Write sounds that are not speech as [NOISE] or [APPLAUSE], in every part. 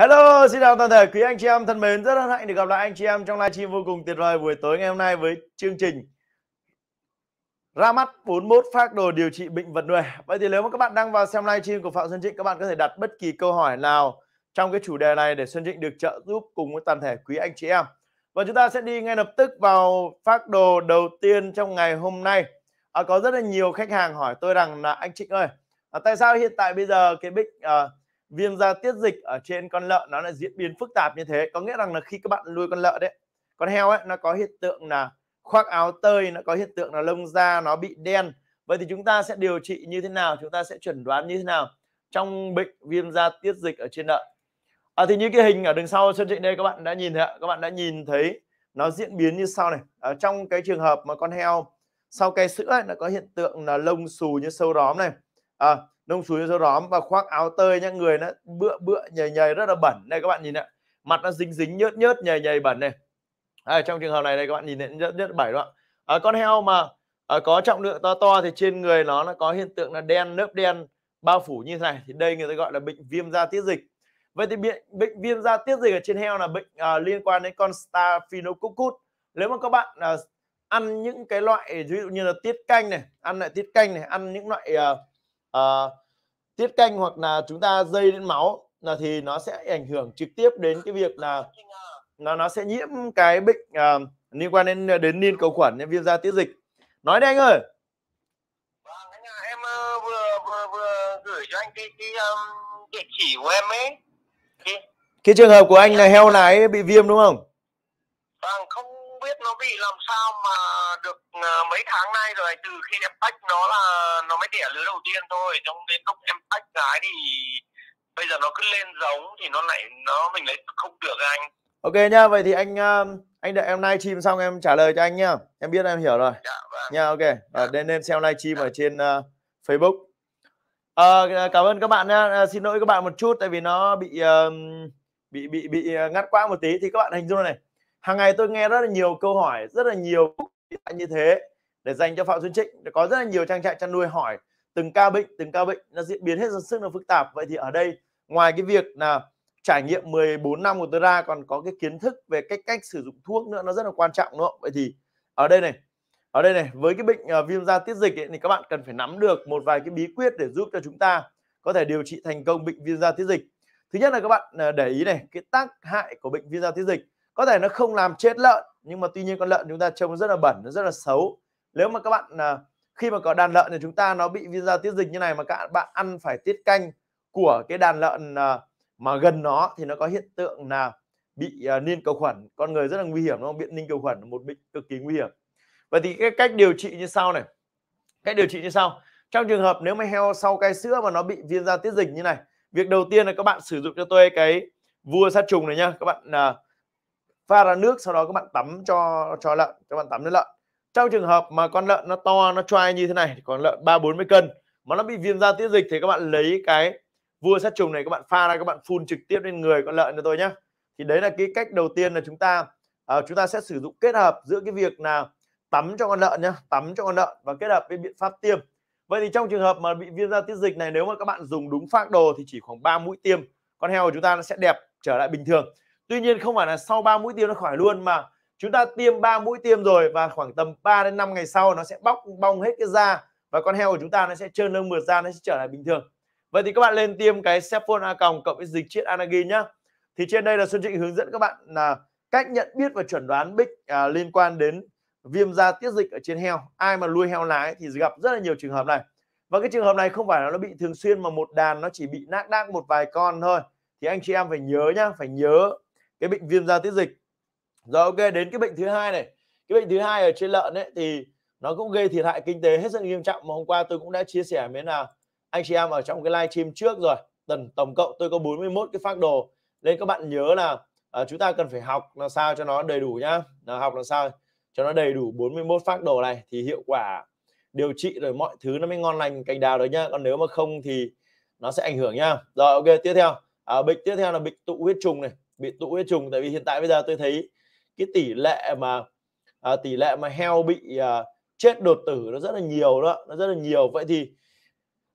Hello, xin chào toàn thể quý anh chị em thân mến. Rất hân hạnh được gặp lại anh chị em trong livestream vô cùng tuyệt vời buổi tối ngày hôm nay với chương trình ra mắt 41 phác đồ điều trị bệnh vật nuôi. Vậy thì nếu mà các bạn đang vào xem livestream của Phạm Xuân Trịnh, các bạn có thể đặt bất kỳ câu hỏi nào trong cái chủ đề này để Xuân Trịnh được trợ giúp cùng với toàn thể quý anh chị em. Và chúng ta sẽ đi ngay lập tức vào phác đồ đầu tiên trong ngày hôm nay. À, có rất là nhiều khách hàng hỏi tôi rằng là anh Trịnh ơi, à, tại sao hiện tại bây giờ cái bệnh à, viêm da tiết dịch ở trên con lợn nó là diễn biến phức tạp như thế có nghĩa rằng là khi các bạn nuôi con lợn đấy con heo ấy nó có hiện tượng là khoác áo tơi nó có hiện tượng là lông da nó bị đen vậy thì chúng ta sẽ điều trị như thế nào chúng ta sẽ chuẩn đoán như thế nào trong bệnh viêm da tiết dịch ở trên lợn à, thì như cái hình ở đằng sau sân trịnh đây các bạn đã nhìn thấy các bạn đã nhìn thấy nó diễn biến như sau này ở trong cái trường hợp mà con heo sau cai sữa ấy, nó có hiện tượng là lông xù như sâu róm này à, nông súi sau róm và khoác áo tơi nha người nó bựa bựa nhầy nhầy rất là bẩn đây các bạn nhìn ạ mặt nó dính dính nhớt nhớt nhầy nhầy bẩn này à, trong trường hợp này đây các bạn nhìn thấy nhớt nhớt bảy đoạn à, ờ, con heo mà à, có trọng lượng to to thì trên người nó nó có hiện tượng là đen lớp đen bao phủ như thế này thì đây người ta gọi là bệnh viêm da tiết dịch vậy thì bệnh bệnh viêm da tiết dịch ở trên heo là bệnh à, liên quan đến con staphylococcus nếu mà các bạn à, ăn những cái loại ví dụ như là tiết canh này ăn lại tiết canh này ăn những loại à, uh, tiết canh hoặc là chúng ta dây đến máu là thì nó sẽ ảnh hưởng trực tiếp đến cái việc là nó nó sẽ nhiễm cái bệnh uh, liên quan đến đến liên cầu khuẩn viêm da tiết dịch nói đi anh ơi vâng, ờ, cái, của em ấy cái trường hợp của anh là heo nái bị viêm đúng không vâng không biết nó bị làm sao mà được Ờ, mấy tháng nay rồi từ khi em tách nó là nó mới đẻ lứa đầu tiên thôi trong đến lúc em tách gái thì bây giờ nó cứ lên giống thì nó lại nó mình lấy không được à anh ok nha vậy thì anh ờ, anh đợi em live stream xong em trả lời cho anh nha em biết em hiểu rồi dạ, vâng. nha ok à, nên em xem live stream dạ. ở trên uh, facebook à, cảm ơn các bạn nha à, xin lỗi các bạn một chút tại vì nó bị uh, bị bị bị ngắt quá một tí thì các bạn hình dung này hàng ngày tôi nghe rất là nhiều câu hỏi rất là nhiều lại [LAUGHS] như thế để dành cho phạm xuân trịnh có rất là nhiều trang trại chăn nuôi hỏi từng ca bệnh từng ca bệnh nó diễn biến hết sức là phức tạp vậy thì ở đây ngoài cái việc là trải nghiệm 14 năm của tôi ra còn có cái kiến thức về cách cách sử dụng thuốc nữa nó rất là quan trọng đúng không vậy thì ở đây này ở đây này với cái bệnh ờ, viêm da tiết dịch ấy, thì các bạn cần phải nắm được một vài cái bí quyết để giúp cho chúng ta có thể điều trị thành công bệnh viêm da tiết dịch thứ nhất là các bạn ờ, để ý này cái tác hại của bệnh viêm da tiết dịch có thể nó không làm chết lợn nhưng mà tuy nhiên con lợn chúng ta trông rất là bẩn nó rất là xấu nếu mà các bạn à, khi mà có đàn lợn thì chúng ta nó bị viêm da tiết dịch như này mà các bạn ăn phải tiết canh của cái đàn lợn à, mà gần nó thì nó có hiện tượng là bị à, niên cầu khuẩn con người rất là nguy hiểm nó không bị niên cầu khuẩn một bệnh cực kỳ nguy hiểm vậy thì cái cách điều trị như sau này cách điều trị như sau trong trường hợp nếu mà heo sau cai sữa mà nó bị viêm da tiết dịch như này việc đầu tiên là các bạn sử dụng cho tôi cái vua sát trùng này nhá các bạn à, pha ra nước sau đó các bạn tắm cho cho lợn các bạn tắm cho lợn trong trường hợp mà con lợn nó to nó trai như thế này con lợn ba bốn mươi cân mà nó bị viêm da tiết dịch thì các bạn lấy cái vua sát trùng này các bạn pha ra các bạn phun trực tiếp lên người con lợn cho tôi nhé thì đấy là cái cách đầu tiên là chúng ta uh, chúng ta sẽ sử dụng kết hợp giữa cái việc là tắm cho con lợn nhá tắm cho con lợn và kết hợp với biện pháp tiêm vậy thì trong trường hợp mà bị viêm da tiết dịch này nếu mà các bạn dùng đúng phác đồ thì chỉ khoảng 3 mũi tiêm con heo của chúng ta nó sẽ đẹp trở lại bình thường Tuy nhiên không phải là sau 3 mũi tiêm nó khỏi luôn mà chúng ta tiêm 3 mũi tiêm rồi và khoảng tầm 3 đến 5 ngày sau nó sẽ bóc bong hết cái da và con heo của chúng ta nó sẽ trơn lông mượt da nó sẽ trở lại bình thường. Vậy thì các bạn lên tiêm cái Cephon A còng cộng với dịch chiết Anagi nhá. Thì trên đây là Xuân Trịnh hướng dẫn các bạn là cách nhận biết và chuẩn đoán bích à, liên quan đến viêm da tiết dịch ở trên heo. Ai mà nuôi heo lái thì gặp rất là nhiều trường hợp này. Và cái trường hợp này không phải là nó bị thường xuyên mà một đàn nó chỉ bị nát đác một vài con thôi. Thì anh chị em phải nhớ nhá, phải nhớ cái bệnh viêm da tiết dịch rồi ok đến cái bệnh thứ hai này cái bệnh thứ hai ở trên lợn ấy thì nó cũng gây thiệt hại kinh tế hết sức nghiêm trọng mà hôm qua tôi cũng đã chia sẻ với là anh chị em ở trong cái live stream trước rồi tần tổng cộng tôi có 41 cái phác đồ nên các bạn nhớ là à, chúng ta cần phải học làm sao cho nó đầy đủ nhá là học làm sao cho nó đầy đủ 41 phác đồ này thì hiệu quả điều trị rồi mọi thứ nó mới ngon lành cành đào đấy nhá còn nếu mà không thì nó sẽ ảnh hưởng nhá rồi ok tiếp theo à, bệnh tiếp theo là bệnh tụ huyết trùng này bị tụ huyết trùng tại vì hiện tại bây giờ tôi thấy cái tỷ lệ mà à, tỷ lệ mà heo bị à, chết đột tử nó rất là nhiều đó nó rất là nhiều vậy thì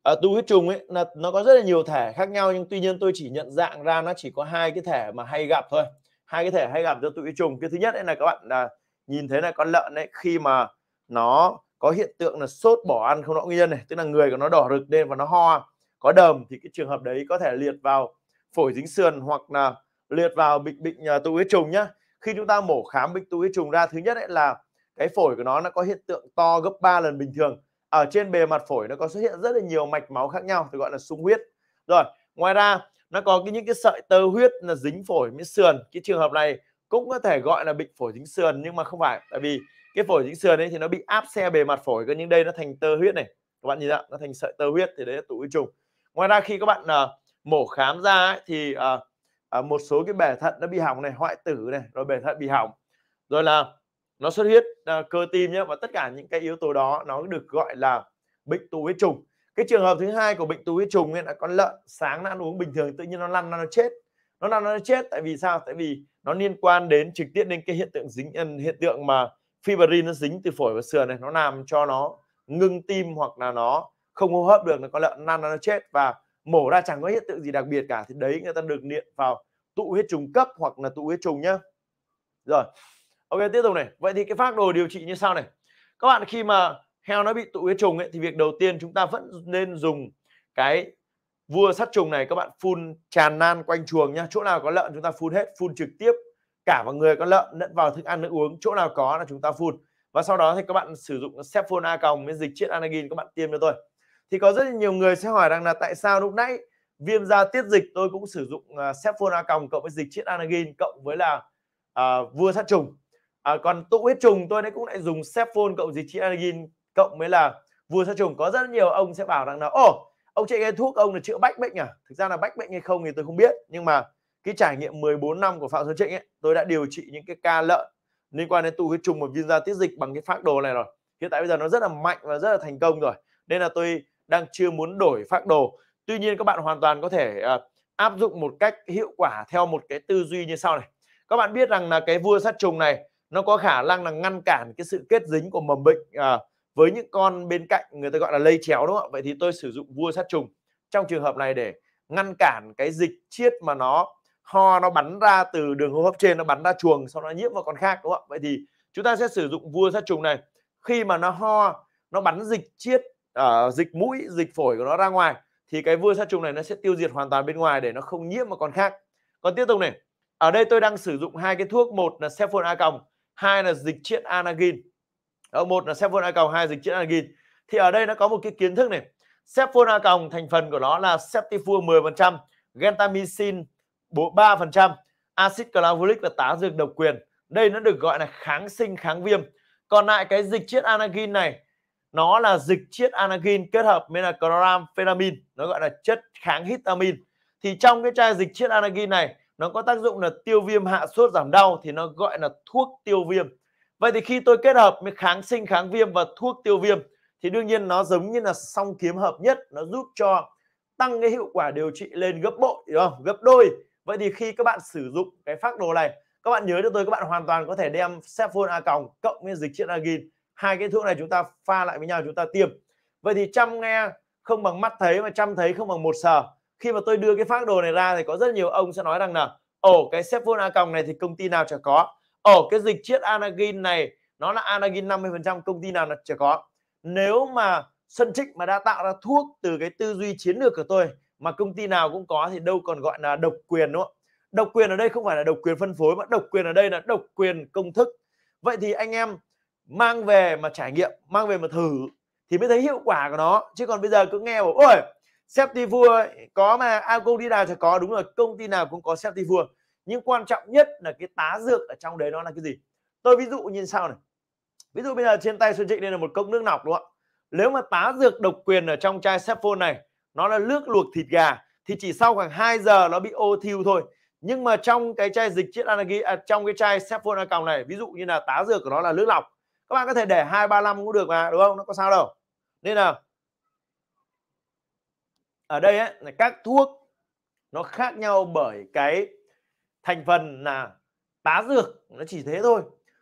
à, tụ huyết trùng ấy là nó có rất là nhiều thể khác nhau nhưng tuy nhiên tôi chỉ nhận dạng ra nó chỉ có hai cái thể mà hay gặp thôi hai cái thể hay gặp cho tụ huyết trùng cái thứ nhất ấy là các bạn là nhìn thấy là con lợn ấy khi mà nó có hiện tượng là sốt bỏ ăn không rõ nguyên nhân này tức là người của nó đỏ rực lên và nó ho có đờm thì cái trường hợp đấy có thể liệt vào phổi dính sườn hoặc là liệt vào bệnh bệnh à, tụ huyết trùng nhá khi chúng ta mổ khám bệnh tụ huyết trùng ra thứ nhất ấy là cái phổi của nó nó có hiện tượng to gấp 3 lần bình thường ở trên bề mặt phổi nó có xuất hiện rất là nhiều mạch máu khác nhau thì gọi là sung huyết rồi ngoài ra nó có cái những cái sợi tơ huyết là dính phổi với sườn cái trường hợp này cũng có thể gọi là bệnh phổi dính sườn nhưng mà không phải tại vì cái phổi dính sườn ấy thì nó bị áp xe bề mặt phổi cơ nhưng đây nó thành tơ huyết này các bạn nhìn ạ nó thành sợi tơ huyết thì đấy là tụ huyết trùng ngoài ra khi các bạn uh, mổ khám ra ấy, thì uh, À, một số cái bể thận nó bị hỏng này hoại tử này rồi bể thận bị hỏng rồi là nó xuất huyết à, cơ tim nhé và tất cả những cái yếu tố đó nó được gọi là bệnh tụ huyết trùng cái trường hợp thứ hai của bệnh tụ huyết trùng là con lợn sáng nó ăn uống bình thường tự nhiên nó lăn nó chết nó lăn nó chết tại vì sao tại vì nó liên quan đến trực tiếp đến cái hiện tượng dính hiện tượng mà fibrin nó dính từ phổi và sườn này nó làm cho nó ngưng tim hoặc là nó không hô hấp được là con lợn lăn nó chết và mổ ra chẳng có hiện tượng gì đặc biệt cả thì đấy người ta được niệm vào tụ huyết trùng cấp hoặc là tụ huyết trùng nhá rồi ok tiếp tục này vậy thì cái phác đồ điều trị như sau này các bạn khi mà heo nó bị tụ huyết trùng ấy, thì việc đầu tiên chúng ta vẫn nên dùng cái vua sát trùng này các bạn phun tràn lan quanh chuồng nhá chỗ nào có lợn chúng ta phun hết phun trực tiếp cả vào người con lợn lẫn vào thức ăn nước uống chỗ nào có là chúng ta phun và sau đó thì các bạn sử dụng cephon a còng miễn dịch chiết anagin các bạn tiêm cho tôi thì có rất nhiều người sẽ hỏi rằng là tại sao lúc nãy viêm da tiết dịch tôi cũng sử dụng uh, còng cộng với dịch chiết anagin cộng với là uh, vua sát trùng à, còn tụ huyết trùng tôi đấy cũng lại dùng cefon cộng dịch chiết anagin cộng với là vua sát trùng có rất nhiều ông sẽ bảo rằng là ồ oh, ông chạy cái thuốc ông là chữa bách bệnh à thực ra là bách bệnh hay không thì tôi không biết nhưng mà cái trải nghiệm 14 năm của Phạm Xuân Trịnh ấy, tôi đã điều trị những cái ca lợn liên quan đến tụ huyết trùng và viêm da tiết dịch bằng cái phác đồ này rồi hiện tại bây giờ nó rất là mạnh và rất là thành công rồi nên là tôi đang chưa muốn đổi phác đồ tuy nhiên các bạn hoàn toàn có thể uh, áp dụng một cách hiệu quả theo một cái tư duy như sau này các bạn biết rằng là cái vua sát trùng này nó có khả năng là ngăn cản cái sự kết dính của mầm bệnh uh, với những con bên cạnh người ta gọi là lây chéo đúng không ạ vậy thì tôi sử dụng vua sát trùng trong trường hợp này để ngăn cản cái dịch chiết mà nó ho nó bắn ra từ đường hô hấp trên nó bắn ra chuồng sau nó nhiễm vào con khác đúng không ạ vậy thì chúng ta sẽ sử dụng vua sát trùng này khi mà nó ho nó bắn dịch chiết ở ờ, uh, dịch mũi dịch phổi của nó ra ngoài thì cái vua sát trùng này nó sẽ tiêu diệt hoàn toàn bên ngoài để nó không nhiễm một con khác còn tiếp tục này ở đây tôi đang sử dụng hai cái thuốc một là cephon a còng hai là dịch chiết anagin ở một là cephon a còng hai dịch chiết anagin thì ở đây nó có một cái kiến thức này cephon a còng thành phần của nó là septifur 10% gentamicin 3% acid clavulanic là tá dược độc quyền đây nó được gọi là kháng sinh kháng viêm còn lại cái dịch chiết anagin này nó là dịch chiết anagin kết hợp với là chloramphenamin nó gọi là chất kháng histamine thì trong cái chai dịch chiết anagin này nó có tác dụng là tiêu viêm hạ sốt giảm đau thì nó gọi là thuốc tiêu viêm vậy thì khi tôi kết hợp với kháng sinh kháng viêm và thuốc tiêu viêm thì đương nhiên nó giống như là song kiếm hợp nhất nó giúp cho tăng cái hiệu quả điều trị lên gấp bội đúng không gấp đôi vậy thì khi các bạn sử dụng cái phác đồ này các bạn nhớ cho tôi các bạn hoàn toàn có thể đem Cephon A còng cộng với dịch chiết anagin hai cái thuốc này chúng ta pha lại với nhau chúng ta tiêm vậy thì chăm nghe không bằng mắt thấy mà chăm thấy không bằng một sờ khi mà tôi đưa cái phác đồ này ra thì có rất nhiều ông sẽ nói rằng là ồ cái Cephon A còng này thì công ty nào chả có ồ cái dịch chiết Anagin này nó là Anagin 50% công ty nào là chả có nếu mà sân trích mà đã tạo ra thuốc từ cái tư duy chiến lược của tôi mà công ty nào cũng có thì đâu còn gọi là độc quyền đúng không độc quyền ở đây không phải là độc quyền phân phối mà độc quyền ở đây là độc quyền công thức vậy thì anh em mang về mà trải nghiệm mang về mà thử thì mới thấy hiệu quả của nó chứ còn bây giờ cứ nghe bảo ôi vua, có mà à, công ty nào thì có đúng rồi công ty nào cũng có vua nhưng quan trọng nhất là cái tá dược ở trong đấy nó là cái gì tôi ví dụ như sau này ví dụ bây giờ trên tay xuân trịnh đây là một cốc nước lọc đúng không ạ nếu mà tá dược độc quyền ở trong chai Sepphone này nó là nước luộc thịt gà thì chỉ sau khoảng 2 giờ nó bị ô thiêu thôi nhưng mà trong cái chai dịch chiết anagi à, trong cái chai Sepphone còng này ví dụ như là tá dược của nó là nước lọc các bạn có thể để hai ba năm cũng được mà đúng không nó có sao đâu nên là ở đây ấy, các thuốc nó khác nhau bởi cái thành phần là tá dược nó chỉ thế thôi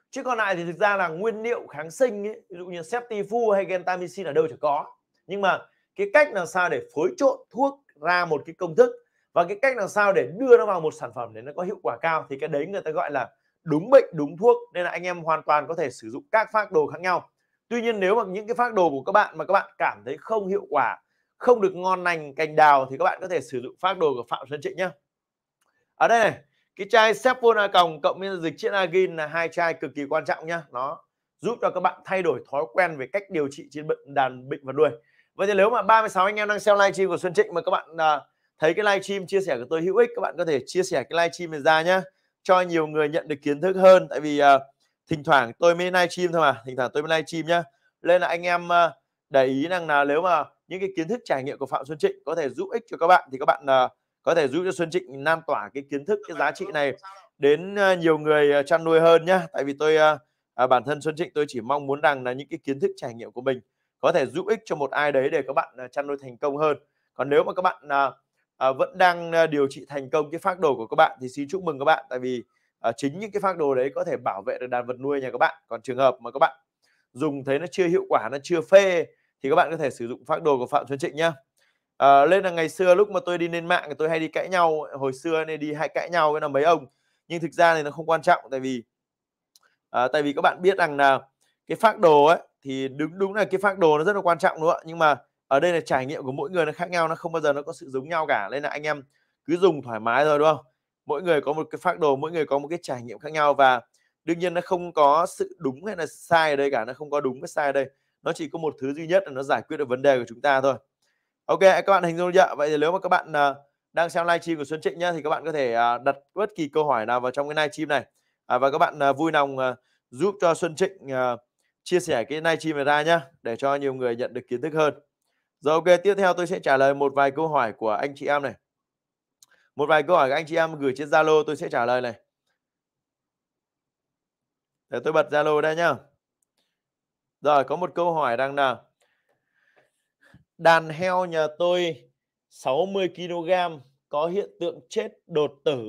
chứ còn lại thì thực ra là nguyên liệu kháng sinh ấy, ví dụ như septifu hay gentamicin ở đâu chẳng có nhưng mà cái cách làm sao để phối trộn thuốc ra một cái công thức và cái cách làm sao để đưa nó vào một sản phẩm để nó có hiệu quả cao thì cái đấy người ta gọi là đúng bệnh đúng thuốc nên là anh em hoàn toàn có thể sử dụng các phác đồ khác nhau tuy nhiên nếu mà những cái phác đồ của các bạn mà các bạn cảm thấy không hiệu quả không được ngon lành cành đào thì các bạn có thể sử dụng phác đồ của phạm xuân trịnh nhé ở đây này cái chai Sepona còng cộng với dịch chiết agin là hai chai cực kỳ quan trọng nhá nó giúp cho các bạn thay đổi thói quen về cách điều trị trên bệnh đàn bệnh và đuôi. vậy thì nếu mà 36 anh em đang xem livestream của xuân trịnh mà các bạn à, thấy cái livestream chia sẻ của tôi hữu ích các bạn có thể chia sẻ cái livestream này ra nhá cho nhiều người nhận được kiến thức hơn tại vì uh, thỉnh thoảng tôi mới livestream thôi mà thỉnh thoảng tôi mới livestream nhá nên là anh em uh, để ý rằng là nếu mà những cái kiến thức trải nghiệm của Phạm Xuân Trịnh có thể giúp ích cho các bạn thì các bạn uh, có thể giúp cho Xuân Trịnh lan tỏa cái kiến thức cái giá trị này đến uh, nhiều người uh, chăn nuôi hơn nhá tại vì tôi uh, uh, bản thân Xuân Trịnh tôi chỉ mong muốn rằng là những cái kiến thức trải nghiệm của mình có thể giúp ích cho một ai đấy để các bạn uh, chăn nuôi thành công hơn còn nếu mà các bạn uh, à, vẫn đang ờ, điều trị thành công cái phác đồ của các bạn thì xin chúc mừng các bạn tại vì à, chính những cái phác đồ đấy có thể bảo vệ được đàn vật nuôi nhà các bạn còn trường hợp mà các bạn dùng thấy nó chưa hiệu quả nó chưa phê thì các bạn có thể sử dụng phác đồ của phạm xuân trịnh nhá à, lên là ngày xưa lúc mà tôi đi lên mạng thì tôi hay đi cãi nhau hồi xưa nên đi hay cãi nhau với là mấy ông nhưng thực ra thì nó không quan trọng tại vì à, tại vì các bạn biết rằng là cái phác đồ ấy thì đúng đúng là cái phác đồ nó rất là quan trọng đúng không ạ nhưng mà ở đây là trải nghiệm của mỗi người nó khác nhau nó không bao giờ nó có sự giống nhau cả nên là anh em cứ dùng thoải mái rồi đúng không mỗi người có một cái phác đồ mỗi người có một cái trải nghiệm khác nhau và đương nhiên nó không có sự đúng hay là sai ở đây cả nó không có đúng cái sai ở đây nó chỉ có một thứ duy nhất là nó giải quyết được vấn đề của chúng ta thôi ok các bạn hình dung chưa vậy thì nếu mà các bạn ờ, đang xem livestream của Xuân Trịnh nhá thì các bạn có thể ờ, đặt bất kỳ câu hỏi nào vào trong cái livestream này à, và các bạn ờ, vui lòng giúp cho Xuân Trịnh chia sẻ cái livestream này ra nhá để cho nhiều người nhận được kiến thức hơn rồi ok, tiếp theo tôi sẽ trả lời một vài câu hỏi của anh chị em này. Một vài câu hỏi của anh chị em gửi trên Zalo tôi sẽ trả lời này. Để tôi bật Zalo đây nhá. Rồi có một câu hỏi đang là đàn heo nhà tôi 60 kg có hiện tượng chết đột tử.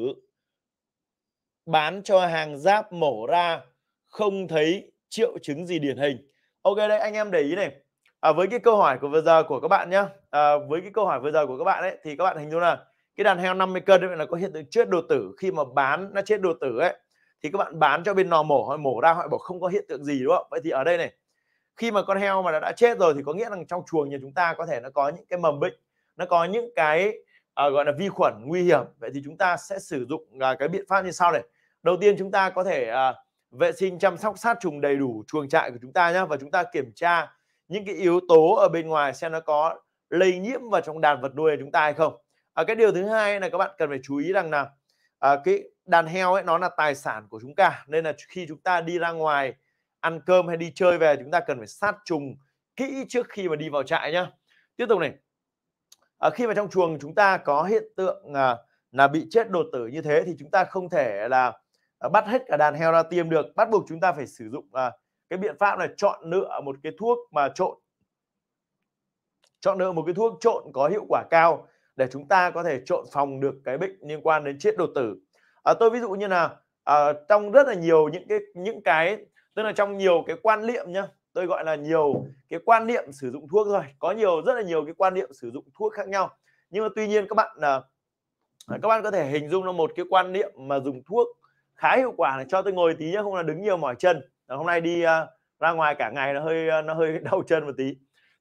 Bán cho hàng giáp mổ ra không thấy triệu chứng gì điển hình. Ok đây anh em để ý này à, với cái câu hỏi của vừa giờ của các bạn nhé à, với cái câu hỏi vừa giờ của các bạn ấy thì các bạn hình dung là cái đàn heo 50 cân đấy là có hiện tượng chết đồ tử khi mà bán nó chết đồ tử ấy thì các bạn bán cho bên nò mổ họ mổ ra họ bảo không có hiện tượng gì đúng không vậy thì ở đây này khi mà con heo mà đã, đã chết rồi thì có nghĩa rằng trong chuồng nhà chúng ta có thể nó có những cái mầm bệnh nó có những cái uh, gọi là vi khuẩn nguy hiểm vậy thì chúng ta sẽ sử dụng uh, cái biện pháp như sau này đầu tiên chúng ta có thể uh, vệ sinh chăm sóc sát trùng đầy đủ chuồng trại của chúng ta nhé và chúng ta kiểm tra những cái yếu tố ở bên ngoài xem nó có lây nhiễm vào trong đàn vật nuôi của chúng ta hay không à, cái điều thứ hai là các bạn cần phải chú ý rằng là à, cái đàn heo ấy nó là tài sản của chúng ta nên là khi chúng ta đi ra ngoài ăn cơm hay đi chơi về chúng ta cần phải sát trùng kỹ trước khi mà đi vào trại nhá tiếp tục này à, khi mà trong chuồng chúng ta có hiện tượng à, là bị chết đột tử như thế thì chúng ta không thể là à, bắt hết cả đàn heo ra tiêm được bắt buộc chúng ta phải sử dụng à, cái biện pháp là chọn lựa một cái thuốc mà trộn chọn lựa một cái thuốc trộn có hiệu quả cao để chúng ta có thể trộn phòng được cái bệnh liên quan đến chết đột tử à, tôi ví dụ như là à, trong rất là nhiều những cái những cái tức là trong nhiều cái quan niệm nhá tôi gọi là nhiều cái quan niệm sử dụng thuốc rồi có nhiều rất là nhiều cái quan niệm sử dụng thuốc khác nhau nhưng mà tuy nhiên các bạn là các bạn có thể hình dung là một cái quan niệm mà dùng thuốc khá hiệu quả là cho tôi ngồi tí nhé không là đứng nhiều mỏi chân Ờ, hôm nay đi ờ, ra ngoài cả ngày nó hơi ờ, nó hơi [LAUGHS] đau chân một tí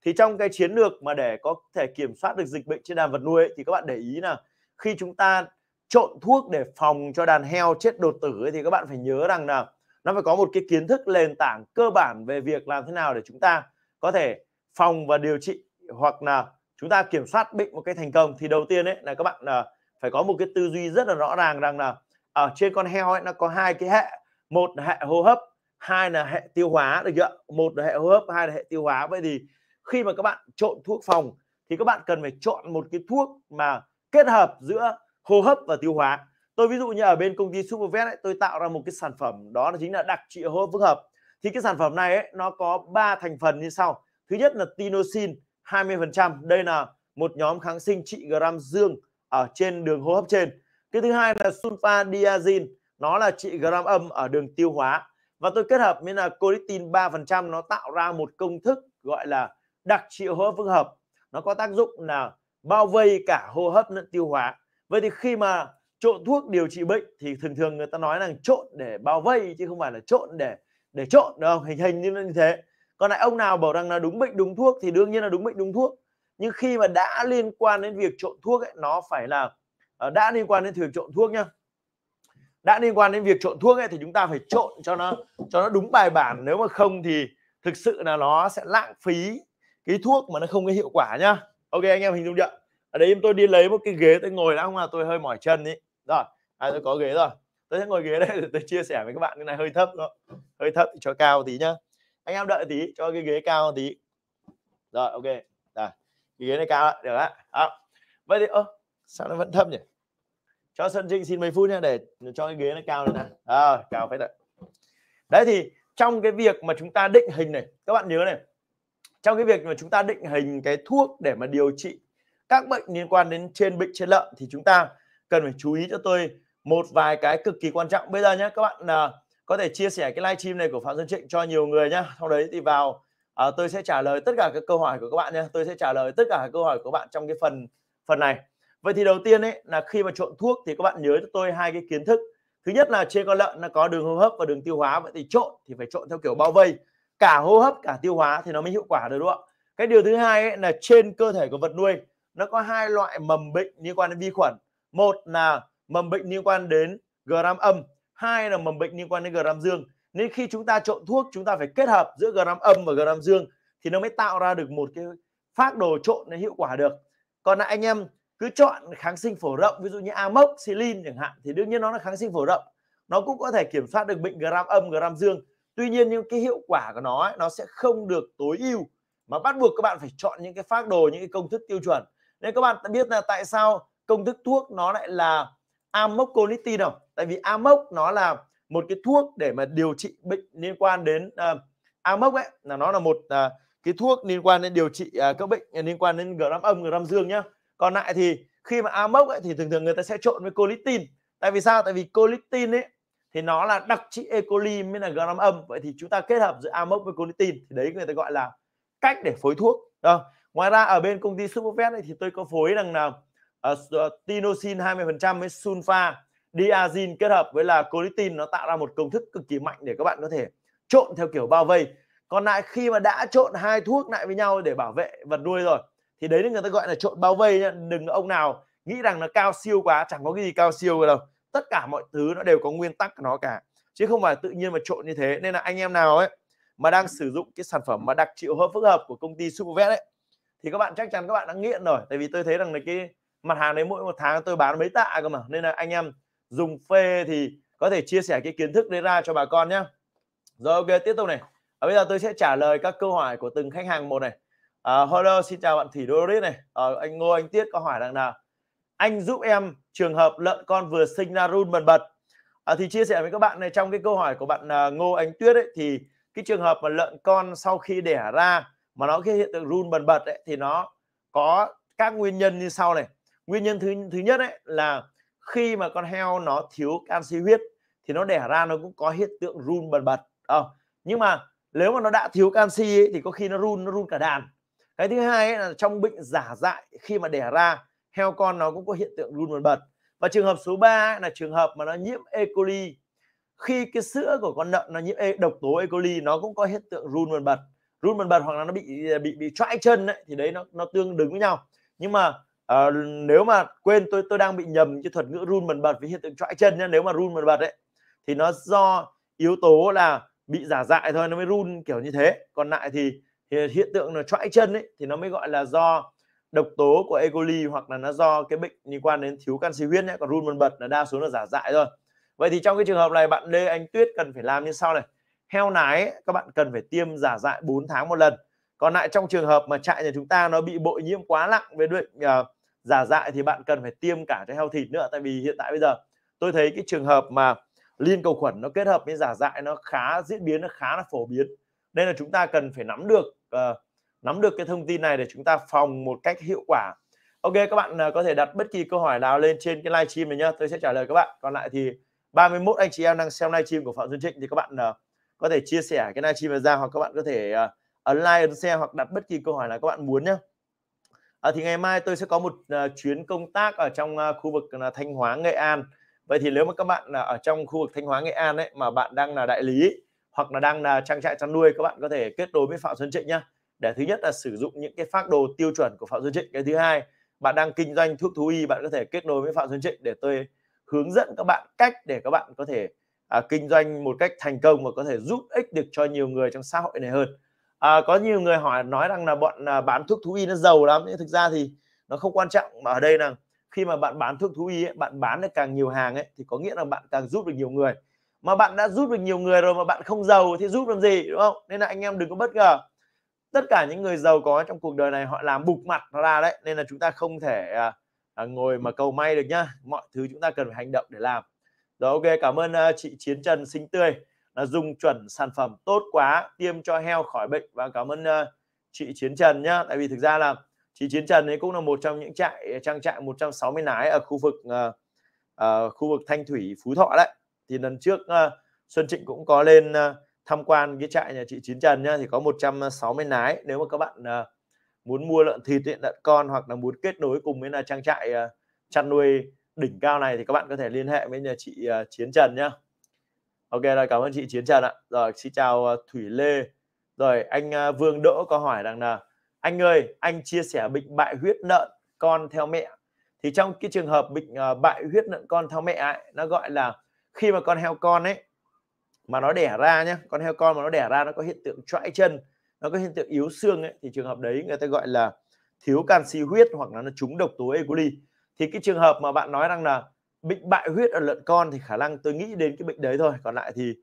thì trong cái chiến lược mà để có thể kiểm soát được dịch bệnh trên đàn vật nuôi ấy, thì các bạn để ý là khi chúng ta trộn thuốc để phòng cho đàn heo chết đột tử ấy, thì các bạn phải nhớ rằng là nó phải có một cái kiến thức nền tảng cơ bản về việc làm thế nào để chúng ta có thể phòng và điều trị hoặc là chúng ta kiểm soát bệnh một cách thành công thì đầu tiên ấy là các bạn là phải có một cái tư duy rất là rõ ràng rằng là ở trên con heo ấy nó có hai cái hệ một là hệ hô hấp hai là hệ tiêu hóa được chưa một là hệ hô hấp hai là hệ tiêu hóa vậy thì khi mà các bạn trộn thuốc phòng thì các bạn cần phải chọn một cái thuốc mà kết hợp giữa hô hấp và tiêu hóa tôi ví dụ như ở bên công ty Supervet ấy, tôi tạo ra một cái sản phẩm đó là chính là đặc trị hô hấp phức hợp thì cái sản phẩm này ấy, nó có 3 thành phần như sau thứ nhất là tinosin 20% đây là một nhóm kháng sinh trị gram dương ở trên đường hô hấp trên cái thứ hai là sulfadiazin nó là trị gram âm ở đường tiêu hóa và tôi kết hợp với là colistin 3% nó tạo ra một công thức gọi là đặc trị hô hấp phức hợp nó có tác dụng là bao vây cả hô hấp lẫn tiêu hóa vậy thì khi mà trộn thuốc điều trị bệnh thì thường thường người ta nói là trộn để bao vây chứ không phải là trộn để để trộn đúng không hình hình như thế còn lại ông nào bảo rằng là đúng bệnh đúng thuốc thì đương nhiên là đúng bệnh đúng thuốc nhưng khi mà đã liên quan đến việc trộn thuốc ấy, nó phải là ờ, đã liên quan đến việc trộn thuốc nhá đã liên quan đến việc trộn thuốc ấy, thì chúng ta phải trộn cho nó cho nó đúng bài bản nếu mà không thì thực sự là nó sẽ lãng phí cái thuốc mà nó không có hiệu quả nhá ok anh em hình dung chưa ở đây tôi đi lấy một cái ghế tôi ngồi đã không là tôi hơi mỏi chân ý rồi à, tôi có ghế rồi tôi sẽ ngồi ghế đây để tôi chia sẻ với các bạn cái này hơi thấp thôi hơi thấp cho cao tí nhá anh em đợi tí cho cái ghế cao tí rồi ok rồi cái ghế này cao được á à. vậy thì ơ sao nó vẫn thấp nhỉ cho sơn Trinh xin mấy phút nha để cho cái ghế nó cao lên nè à, cao phải đấy đấy thì trong cái việc mà chúng ta định hình này các bạn nhớ này trong cái việc mà chúng ta định hình cái thuốc để mà điều trị các bệnh liên quan đến trên bệnh trên lợn thì chúng ta cần phải chú ý cho tôi một vài cái cực kỳ quan trọng bây giờ nhé các bạn à, có thể chia sẻ cái live stream này của phạm xuân trịnh cho nhiều người nhé sau đấy thì vào à, tôi sẽ trả lời tất cả các câu hỏi của các bạn nhé tôi sẽ trả lời tất cả các câu hỏi của các bạn trong cái phần phần này vậy thì đầu tiên ấy là khi mà trộn thuốc thì các bạn nhớ cho tôi hai cái kiến thức thứ nhất là trên con lợn nó có đường hô hấp và đường tiêu hóa vậy thì trộn thì phải trộn theo kiểu bao vây cả hô hấp cả tiêu hóa thì nó mới hiệu quả được đúng không ạ cái điều thứ hai ấy là trên cơ thể của vật nuôi nó có hai loại mầm bệnh liên quan đến vi khuẩn một là mầm bệnh liên quan đến gram âm hai là mầm bệnh liên quan đến gram dương nên khi chúng ta trộn thuốc chúng ta phải kết hợp giữa gram âm và gram dương thì nó mới tạo ra được một cái phác đồ trộn nó hiệu quả được còn lại anh em cứ chọn kháng sinh phổ rộng ví dụ như amoxicillin chẳng hạn thì đương nhiên nó là kháng sinh phổ rộng nó cũng có thể kiểm soát được bệnh gram âm gram dương tuy nhiên những cái hiệu quả của nó ấy, nó sẽ không được tối ưu mà bắt buộc các bạn phải chọn những cái phác đồ những cái công thức tiêu chuẩn nên các bạn biết là tại sao công thức thuốc nó lại là amoxicillin không tại vì amox nó là một cái thuốc để mà điều trị bệnh liên quan đến uh, amox ấy là nó là một uh, cái thuốc liên quan đến điều trị uh, các bệnh liên quan đến gram âm gram dương nhá còn lại thì khi mà amoc ấy, thì thường thường người ta sẽ trộn với colistin tại vì sao tại vì colistin ấy thì nó là đặc trị E. coli mới là gram âm vậy thì chúng ta kết hợp giữa amoc với colistin thì đấy người ta gọi là cách để phối thuốc đó. ngoài ra ở bên công ty supervet thì tôi có phối rằng là uh, tinosin 20% với sunfa diazin kết hợp với là colistin nó tạo ra một công thức cực kỳ mạnh để các bạn có thể trộn theo kiểu bao vây còn lại khi mà đã trộn hai thuốc lại với nhau để bảo vệ vật nuôi rồi thì đấy là người ta gọi là trộn bao vây nhá. đừng ông nào nghĩ rằng nó cao siêu quá chẳng có cái gì cao siêu đâu tất cả mọi thứ nó đều có nguyên tắc của nó cả chứ không phải tự nhiên mà trộn như thế nên là anh em nào ấy mà đang sử dụng cái sản phẩm mà đặc triệu hợp phức hợp của công ty Supervet ấy thì các bạn chắc chắn các bạn đã nghiện rồi tại vì tôi thấy rằng là cái mặt hàng đấy mỗi một tháng tôi bán mấy tạ cơ mà nên là anh em dùng phê thì có thể chia sẻ cái kiến thức đấy ra cho bà con nhé rồi ok tiếp tục này à, bây giờ tôi sẽ trả lời các câu hỏi của từng khách hàng một này à, hello xin chào bạn thủy doris này à, anh ngô anh tiết có hỏi rằng là anh giúp em trường hợp lợn con vừa sinh ra run bần bật à, thì chia sẻ với các bạn này trong cái câu hỏi của bạn à, ngô anh tuyết ấy thì cái trường hợp mà lợn con sau khi đẻ ra mà nó cái hiện tượng run bần bật ấy, thì nó có các nguyên nhân như sau này nguyên nhân thứ thứ nhất ấy là khi mà con heo nó thiếu canxi huyết thì nó đẻ ra nó cũng có hiện tượng run bần bật à, nhưng mà nếu mà nó đã thiếu canxi ấy, thì có khi nó run nó run cả đàn cái thứ hai ấy là trong bệnh giả dại khi mà đẻ ra heo con nó cũng có hiện tượng run bần bật và trường hợp số 3 là trường hợp mà nó nhiễm E. coli khi cái sữa của con lợn nó nhiễm e, độc tố E. coli nó cũng có hiện tượng run bần bật run bần bật hoặc là nó bị bị bị choãi chân ấy, thì đấy nó nó tương đứng với nhau nhưng mà à, nếu mà quên tôi tôi đang bị nhầm cái thuật ngữ run bần bật với hiện tượng choãi chân nhá nếu mà run bần bật đấy thì nó do yếu tố là bị giả dại thôi nó mới run kiểu như thế còn lại thì thì hiện tượng là choãi chân ấy thì nó mới gọi là do độc tố của E. coli hoặc là nó do cái bệnh liên quan đến thiếu canxi huyết nhé còn run bần bật là đa số là giả dại thôi vậy thì trong cái trường hợp này bạn Lê Anh Tuyết cần phải làm như sau này heo nái ấy, các bạn cần phải tiêm giả dại 4 tháng một lần còn lại trong trường hợp mà trại nhà chúng ta nó bị bội nhiễm quá nặng với bệnh uh, ờ, giả dại thì bạn cần phải tiêm cả cho heo thịt nữa tại vì hiện tại bây giờ tôi thấy cái trường hợp mà liên cầu khuẩn nó kết hợp với giả dại nó khá diễn biến nó khá là phổ biến nên là chúng ta cần phải nắm được uh, nắm được cái thông tin này để chúng ta phòng một cách hiệu quả ok các bạn uh, có thể đặt bất kỳ câu hỏi nào lên trên cái live stream này nhá tôi sẽ trả lời các bạn còn lại thì 31 anh chị em đang xem live stream của Phạm Xuân Trịnh thì các bạn uh, có thể chia sẻ cái live stream này ra hoặc các bạn có thể uh, ấn like ấn share hoặc đặt bất kỳ câu hỏi nào các bạn muốn nhé à, thì ngày mai tôi sẽ có một uh, chuyến công tác ở trong uh, khu vực uh, Thanh Hóa Nghệ An vậy thì nếu mà các bạn là ở trong khu vực Thanh Hóa Nghệ An ấy mà bạn đang là đại lý hoặc là đang là trang trại chăn nuôi các bạn có thể kết nối với Phạm Xuân Trịnh nhá để thứ nhất là sử dụng những cái phác đồ tiêu chuẩn của Phạm Xuân Trịnh cái thứ hai bạn đang kinh doanh thuốc thú y bạn có thể kết nối với Phạm Xuân Trịnh để tôi hướng dẫn các bạn cách để các bạn có thể à, kinh doanh một cách thành công và có thể giúp ích được cho nhiều người trong xã hội này hơn à, có nhiều người hỏi nói rằng là bọn à, bán thuốc thú y nó giàu lắm nhưng thực ra thì nó không quan trọng mà ở đây là khi mà bạn bán thuốc thú y ấy, bạn bán được càng nhiều hàng ấy thì có nghĩa là bạn càng giúp được nhiều người mà bạn đã giúp được nhiều người rồi mà bạn không giàu thì giúp làm gì đúng không nên là anh em đừng có bất ngờ tất cả những người giàu có trong cuộc đời này họ làm bục mặt nó ra đấy nên là chúng ta không thể à, à ngồi mà cầu may được nhá mọi thứ chúng ta cần phải hành động để làm rồi ok cảm ơn uh, chị Chiến Trần xinh Tươi là dùng chuẩn sản phẩm tốt quá tiêm cho heo khỏi bệnh và cảm ơn uh, chị Chiến Trần nhá tại vì thực ra là chị Chiến Trần ấy cũng là một trong những trại trang trại 160 nái ở khu vực uh, uh, khu vực Thanh Thủy Phú Thọ đấy thì lần trước uh, Xuân Trịnh cũng có lên uh, tham quan cái trại nhà chị Chín Trần nhá thì có 160 nái nếu mà các bạn uh, muốn mua lợn thịt lợn con hoặc là muốn kết nối cùng với là trang trại uh, chăn nuôi đỉnh cao này thì các bạn có thể liên hệ với nhà chị uh, Chiến Trần nhá Ok rồi cảm ơn chị Chiến Trần ạ rồi xin chào uh, Thủy Lê rồi anh uh, Vương Đỗ có hỏi rằng là anh ơi anh chia sẻ bệnh bại huyết lợn con theo mẹ thì trong cái trường hợp bệnh uh, bại huyết lợn con theo mẹ ấy, nó gọi là khi mà con heo con ấy mà nó đẻ ra nhé con heo con mà nó đẻ ra nó có hiện tượng trãi chân nó có hiện tượng yếu xương ấy thì trường hợp đấy người ta gọi là thiếu canxi huyết hoặc là nó trúng độc tố ecoli. thì cái trường hợp mà bạn nói rằng là bệnh bại huyết ở lợn con thì khả năng tôi nghĩ đến cái bệnh đấy thôi còn lại thì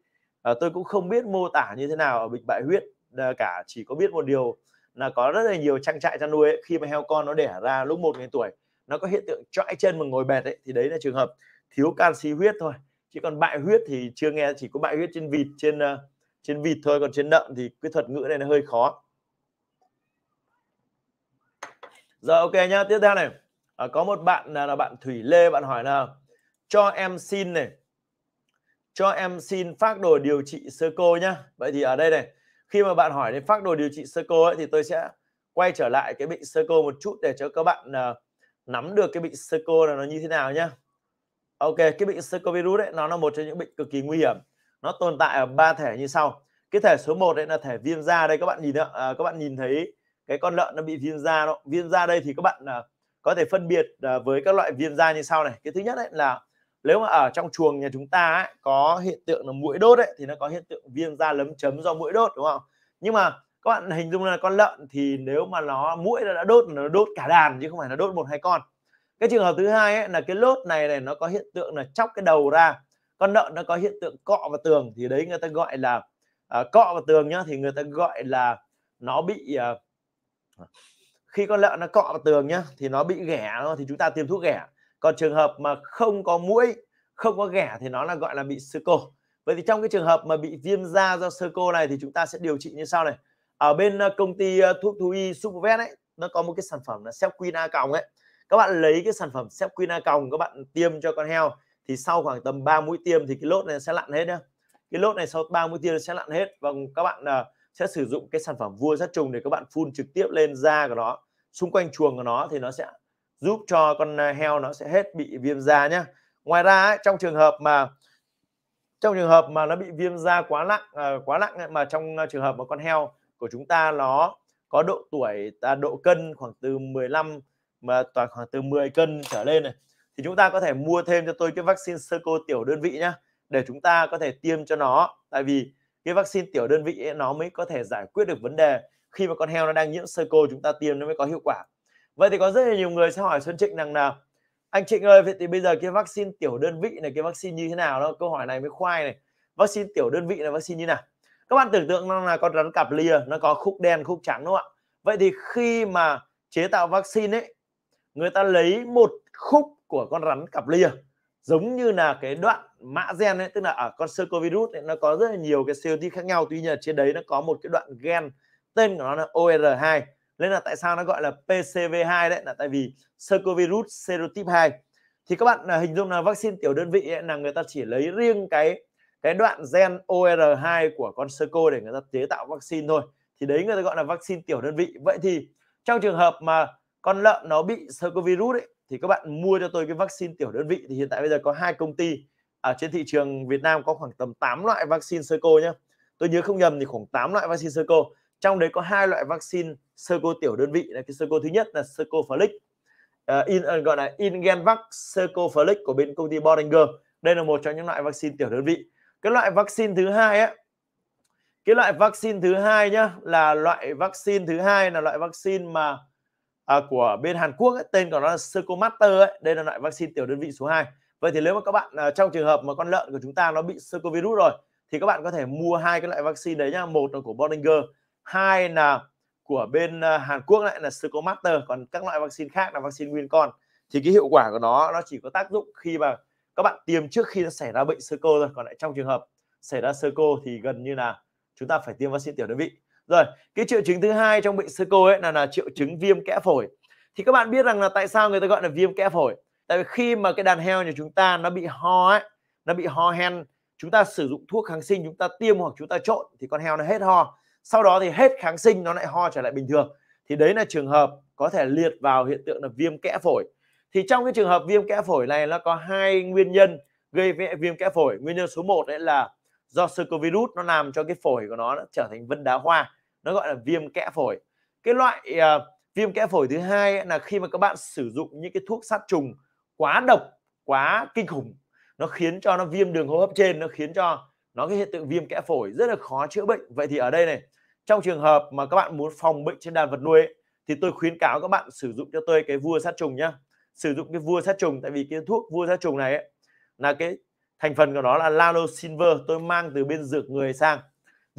à, tôi cũng không biết mô tả như thế nào ở bệnh bại huyết à, cả chỉ có biết một điều là có rất là nhiều trang trại chăn nuôi ấy, khi mà heo con nó đẻ ra lúc một ngày tuổi nó có hiện tượng trãi chân mà ngồi bệt ấy thì đấy là trường hợp thiếu canxi huyết thôi chứ còn bại huyết thì chưa nghe chỉ có bại huyết trên vịt trên ờ, trên vịt thôi còn trên lợn thì cái thuật ngữ này nó hơi khó giờ ok nhá tiếp theo này à, có một bạn là, là bạn Thủy Lê bạn hỏi là cho em xin này cho em xin phác đồ điều trị sơ cô nhá vậy thì ở đây này khi mà bạn hỏi đến phác đồ điều trị sơ cô ấy, thì tôi sẽ quay trở lại cái bệnh sơ cô một chút để cho các bạn uh, nắm được cái bệnh sơ cô là nó như thế nào nhá ok cái bệnh circovirus đấy nó là một trong những bệnh cực kỳ nguy hiểm nó tồn tại ở ba thể như sau cái thể số 1 đấy là thể viêm da đây các bạn nhìn ạ à, các bạn nhìn thấy cái con lợn nó bị viêm da nó viêm da đây thì các bạn à, có thể phân biệt à, với các loại viêm da như sau này cái thứ nhất đấy là nếu mà ở trong chuồng nhà chúng ta ấy, có hiện tượng là mũi đốt ấy, thì nó có hiện tượng viêm da lấm chấm do mũi đốt đúng không nhưng mà các bạn hình dung là con lợn thì nếu mà nó mũi nó đã đốt nó đốt cả đàn chứ không phải là đốt một hai con cái trường hợp thứ hai ấy, là cái lốt này này nó có hiện tượng là chóc cái đầu ra con lợn nó có hiện tượng cọ vào tường thì đấy người ta gọi là à, cọ vào tường nhá thì người ta gọi là nó bị à, khi con lợn nó cọ vào tường nhá thì nó bị ghẻ thì chúng ta tiêm thuốc ghẻ còn trường hợp mà không có mũi không có ghẻ thì nó là gọi là bị sơ cô vậy thì trong cái trường hợp mà bị viêm da do sơ cô này thì chúng ta sẽ điều trị như sau này ở bên à, công ty à, thuốc thú y Supervet ấy nó có một cái sản phẩm là Selquina còng ấy các bạn lấy cái sản phẩm xếp quina còng các bạn tiêm cho con heo thì sau khoảng tầm 3 mũi tiêm thì cái lốt này sẽ lặn hết nhá cái lốt này sau 3 mũi tiêm sẽ lặn hết và vâng, các bạn uh, sẽ sử dụng cái sản phẩm vua sát trùng để các bạn phun trực tiếp lên da của nó xung quanh chuồng của nó thì nó sẽ giúp cho con à, heo nó sẽ hết bị viêm da nhá ngoài ra ấy, trong trường hợp mà trong trường hợp mà nó bị viêm da quá nặng à, quá nặng ấy, mà trong à, trường hợp mà con heo của chúng ta nó có độ tuổi à, độ cân khoảng từ 15 mà toàn khoảng từ 10 cân trở lên này thì chúng ta có thể mua thêm cho tôi cái vaccine sơ cô tiểu đơn vị nhá để chúng ta có thể tiêm cho nó tại vì cái vaccine tiểu đơn vị ấy, nó mới có thể giải quyết được vấn đề khi mà con heo nó đang nhiễm sơ cô chúng ta tiêm nó mới có hiệu quả vậy thì có rất là nhiều người sẽ hỏi xuân trịnh rằng nào anh trịnh ơi vậy thì bây giờ cái vaccine tiểu đơn vị này cái vaccine như thế nào đó câu hỏi này mới khoai này vaccine tiểu đơn vị là vaccine như nào các bạn tưởng tượng nó là con rắn cặp lìa nó có khúc đen khúc trắng đúng không ạ vậy thì khi mà chế tạo vaccine ấy người ta lấy một khúc của con rắn cặp lia giống như là cái đoạn mã gen ấy tức là ở à, con circovirus ấy, nó có rất là nhiều cái COT khác nhau tuy nhiên trên đấy nó có một cái đoạn gen tên của nó là OR2 nên là tại sao nó gọi là PCV2 đấy là tại vì circovirus serotype 2 thì các bạn à, hình dung là vaccine tiểu đơn vị ấy, là người ta chỉ lấy riêng cái cái đoạn gen OR2 của con circo để người ta chế tạo vaccine thôi thì đấy người ta gọi là vaccine tiểu đơn vị vậy thì trong trường hợp mà con lợn nó bị sơ cơ virus ấy, thì các bạn mua cho tôi cái vaccine tiểu đơn vị thì hiện tại bây giờ có hai công ty ở trên thị trường Việt Nam có khoảng tầm 8 loại vaccine sơ cô nhé tôi nhớ không nhầm thì khoảng 8 loại vaccine sơ cô trong đấy có hai loại vaccine sơ cô tiểu đơn vị là cái sơ cô thứ nhất là sơ cô Flix uh, in uh, gọi là Ingenvac sơ cô Flix của bên công ty Boehringer đây là một trong những loại vaccine tiểu đơn vị cái loại vaccine thứ hai á cái loại vaccine thứ hai nhá là loại vaccine thứ hai là loại vaccine mà à, của bên Hàn Quốc ấy, tên của nó là Circomaster ấy, đây là loại vaccine tiểu đơn vị số 2 vậy thì nếu mà các bạn à, trong trường hợp mà con lợn của chúng ta nó bị circovirus rồi thì các bạn có thể mua hai cái loại vaccine đấy nhá một là của Bollinger hai là của bên à, Hàn Quốc lại là Circomaster còn các loại vaccine khác là vaccine nguyên con thì cái hiệu quả của nó nó chỉ có tác dụng khi mà các bạn tiêm trước khi nó xảy ra bệnh sơ cô thôi còn lại trong trường hợp xảy ra sơ cô thì gần như là chúng ta phải tiêm vaccine tiểu đơn vị rồi cái triệu chứng thứ hai trong bệnh sơ cô ấy là là triệu chứng viêm kẽ phổi thì các bạn biết rằng là tại sao người ta gọi là viêm kẽ phổi tại vì khi mà cái đàn heo nhà chúng ta nó bị ho ấy nó bị ho hen chúng ta sử dụng thuốc kháng sinh chúng ta tiêm hoặc chúng ta trộn thì con heo nó hết ho sau đó thì hết kháng sinh nó lại ho trở lại bình thường thì đấy là trường hợp có thể liệt vào hiện tượng là viêm kẽ phổi thì trong cái trường hợp viêm kẽ phổi này nó có hai nguyên nhân gây viêm kẽ phổi nguyên nhân số 1 đấy là do circovirus nó làm cho cái phổi của nó trở thành vân đá hoa nó gọi là viêm kẽ phổi cái loại uh, viêm kẽ phổi thứ hai là khi mà các bạn sử dụng những cái thuốc sát trùng quá độc quá kinh khủng nó khiến cho nó viêm đường hô hấp trên nó khiến cho nó cái hiện tượng viêm kẽ phổi rất là khó chữa bệnh vậy thì ở đây này trong trường hợp mà các bạn muốn phòng bệnh trên đàn vật nuôi ấy, thì tôi khuyến cáo các bạn sử dụng cho tôi cái vua sát trùng nhá sử dụng cái vua sát trùng tại vì cái thuốc vua sát trùng này ấy, là cái thành phần của nó là lalo silver tôi mang từ bên dược người sang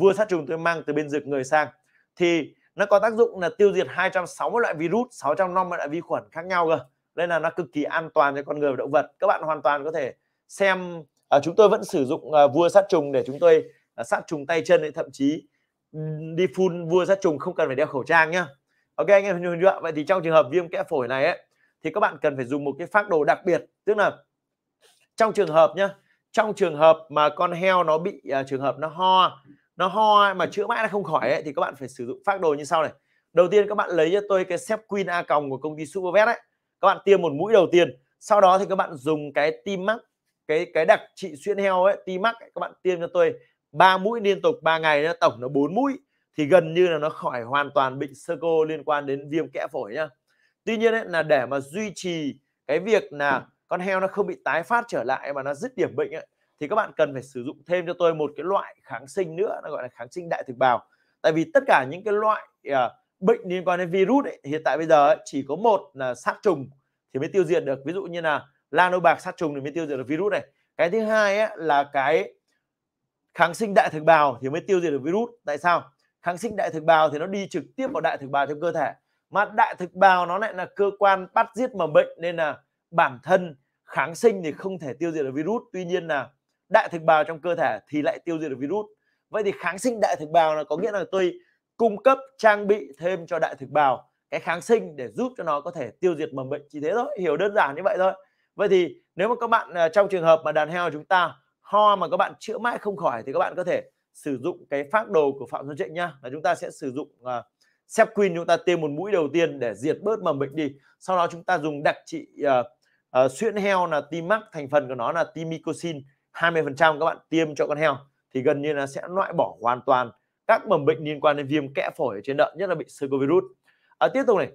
vừa sát trùng tôi mang từ bên dược người sang thì nó có tác dụng là tiêu diệt 260 loại virus 650 loại vi khuẩn khác nhau cơ nên là nó cực kỳ an toàn cho con người và động vật các bạn hoàn toàn có thể xem à, chúng tôi vẫn sử dụng à, vua sát trùng để chúng tôi à, sát trùng tay chân thậm chí đi phun vua sát trùng không cần phải đeo khẩu trang nhá ok anh em hình ạ vậy thì trong trường hợp viêm kẽ phổi này ấy, thì các bạn cần phải dùng một cái phác đồ đặc biệt tức là trong trường hợp nhá trong trường hợp mà con heo nó bị à, trường hợp nó ho nó ho mà chữa mãi nó không khỏi ấy, thì các bạn phải sử dụng phác đồ như sau này đầu tiên các bạn lấy cho tôi cái queen a còng của công ty supervet ấy các bạn tiêm một mũi đầu tiên sau đó thì các bạn dùng cái timac cái cái đặc trị xuyên heo ấy timac các bạn tiêm cho tôi ba mũi liên tục 3 ngày nữa, tổng nó bốn mũi thì gần như là nó khỏi hoàn toàn bệnh sơ cô liên quan đến viêm kẽ phổi nhá tuy nhiên ấy, là để mà duy trì cái việc là con heo nó không bị tái phát trở lại mà nó dứt điểm bệnh ấy, thì các bạn cần phải sử dụng thêm cho tôi một cái loại kháng sinh nữa nó gọi là kháng sinh đại thực bào tại vì tất cả những cái loại uh, bệnh liên quan đến virus ấy, hiện tại bây giờ ấy, chỉ có một là sát trùng thì mới tiêu diệt được ví dụ như là lano bạc sát trùng thì mới tiêu diệt được virus này cái thứ hai ấy, là cái kháng sinh đại thực bào thì mới tiêu diệt được virus tại sao kháng sinh đại thực bào thì nó đi trực tiếp vào đại thực bào trong cơ thể mà đại thực bào nó lại là cơ quan bắt giết mầm bệnh nên là bản thân kháng sinh thì không thể tiêu diệt được virus tuy nhiên là đại thực bào trong cơ thể thì lại tiêu diệt được virus vậy thì kháng sinh đại thực bào là có nghĩa là tôi cung cấp trang bị thêm cho đại thực bào cái kháng sinh để giúp cho nó có thể tiêu diệt mầm bệnh chỉ thế thôi hiểu đơn giản như vậy thôi vậy thì nếu mà các bạn à, trong trường hợp mà đàn heo chúng ta ho mà các bạn chữa mãi không khỏi thì các bạn có thể sử dụng cái phác đồ của phạm xuân trịnh nhá là chúng ta sẽ sử dụng uh, à, queen chúng ta tiêm một mũi đầu tiên để diệt bớt mầm bệnh đi sau đó chúng ta dùng đặc trị uh, uh, xuyễn heo là timac thành phần của nó là timicocin 20% các bạn tiêm cho con heo thì gần như là sẽ loại bỏ hoàn toàn các mầm bệnh liên quan đến viêm kẽ phổi ở trên lợn nhất là bị circovirus. À, tiếp tục này.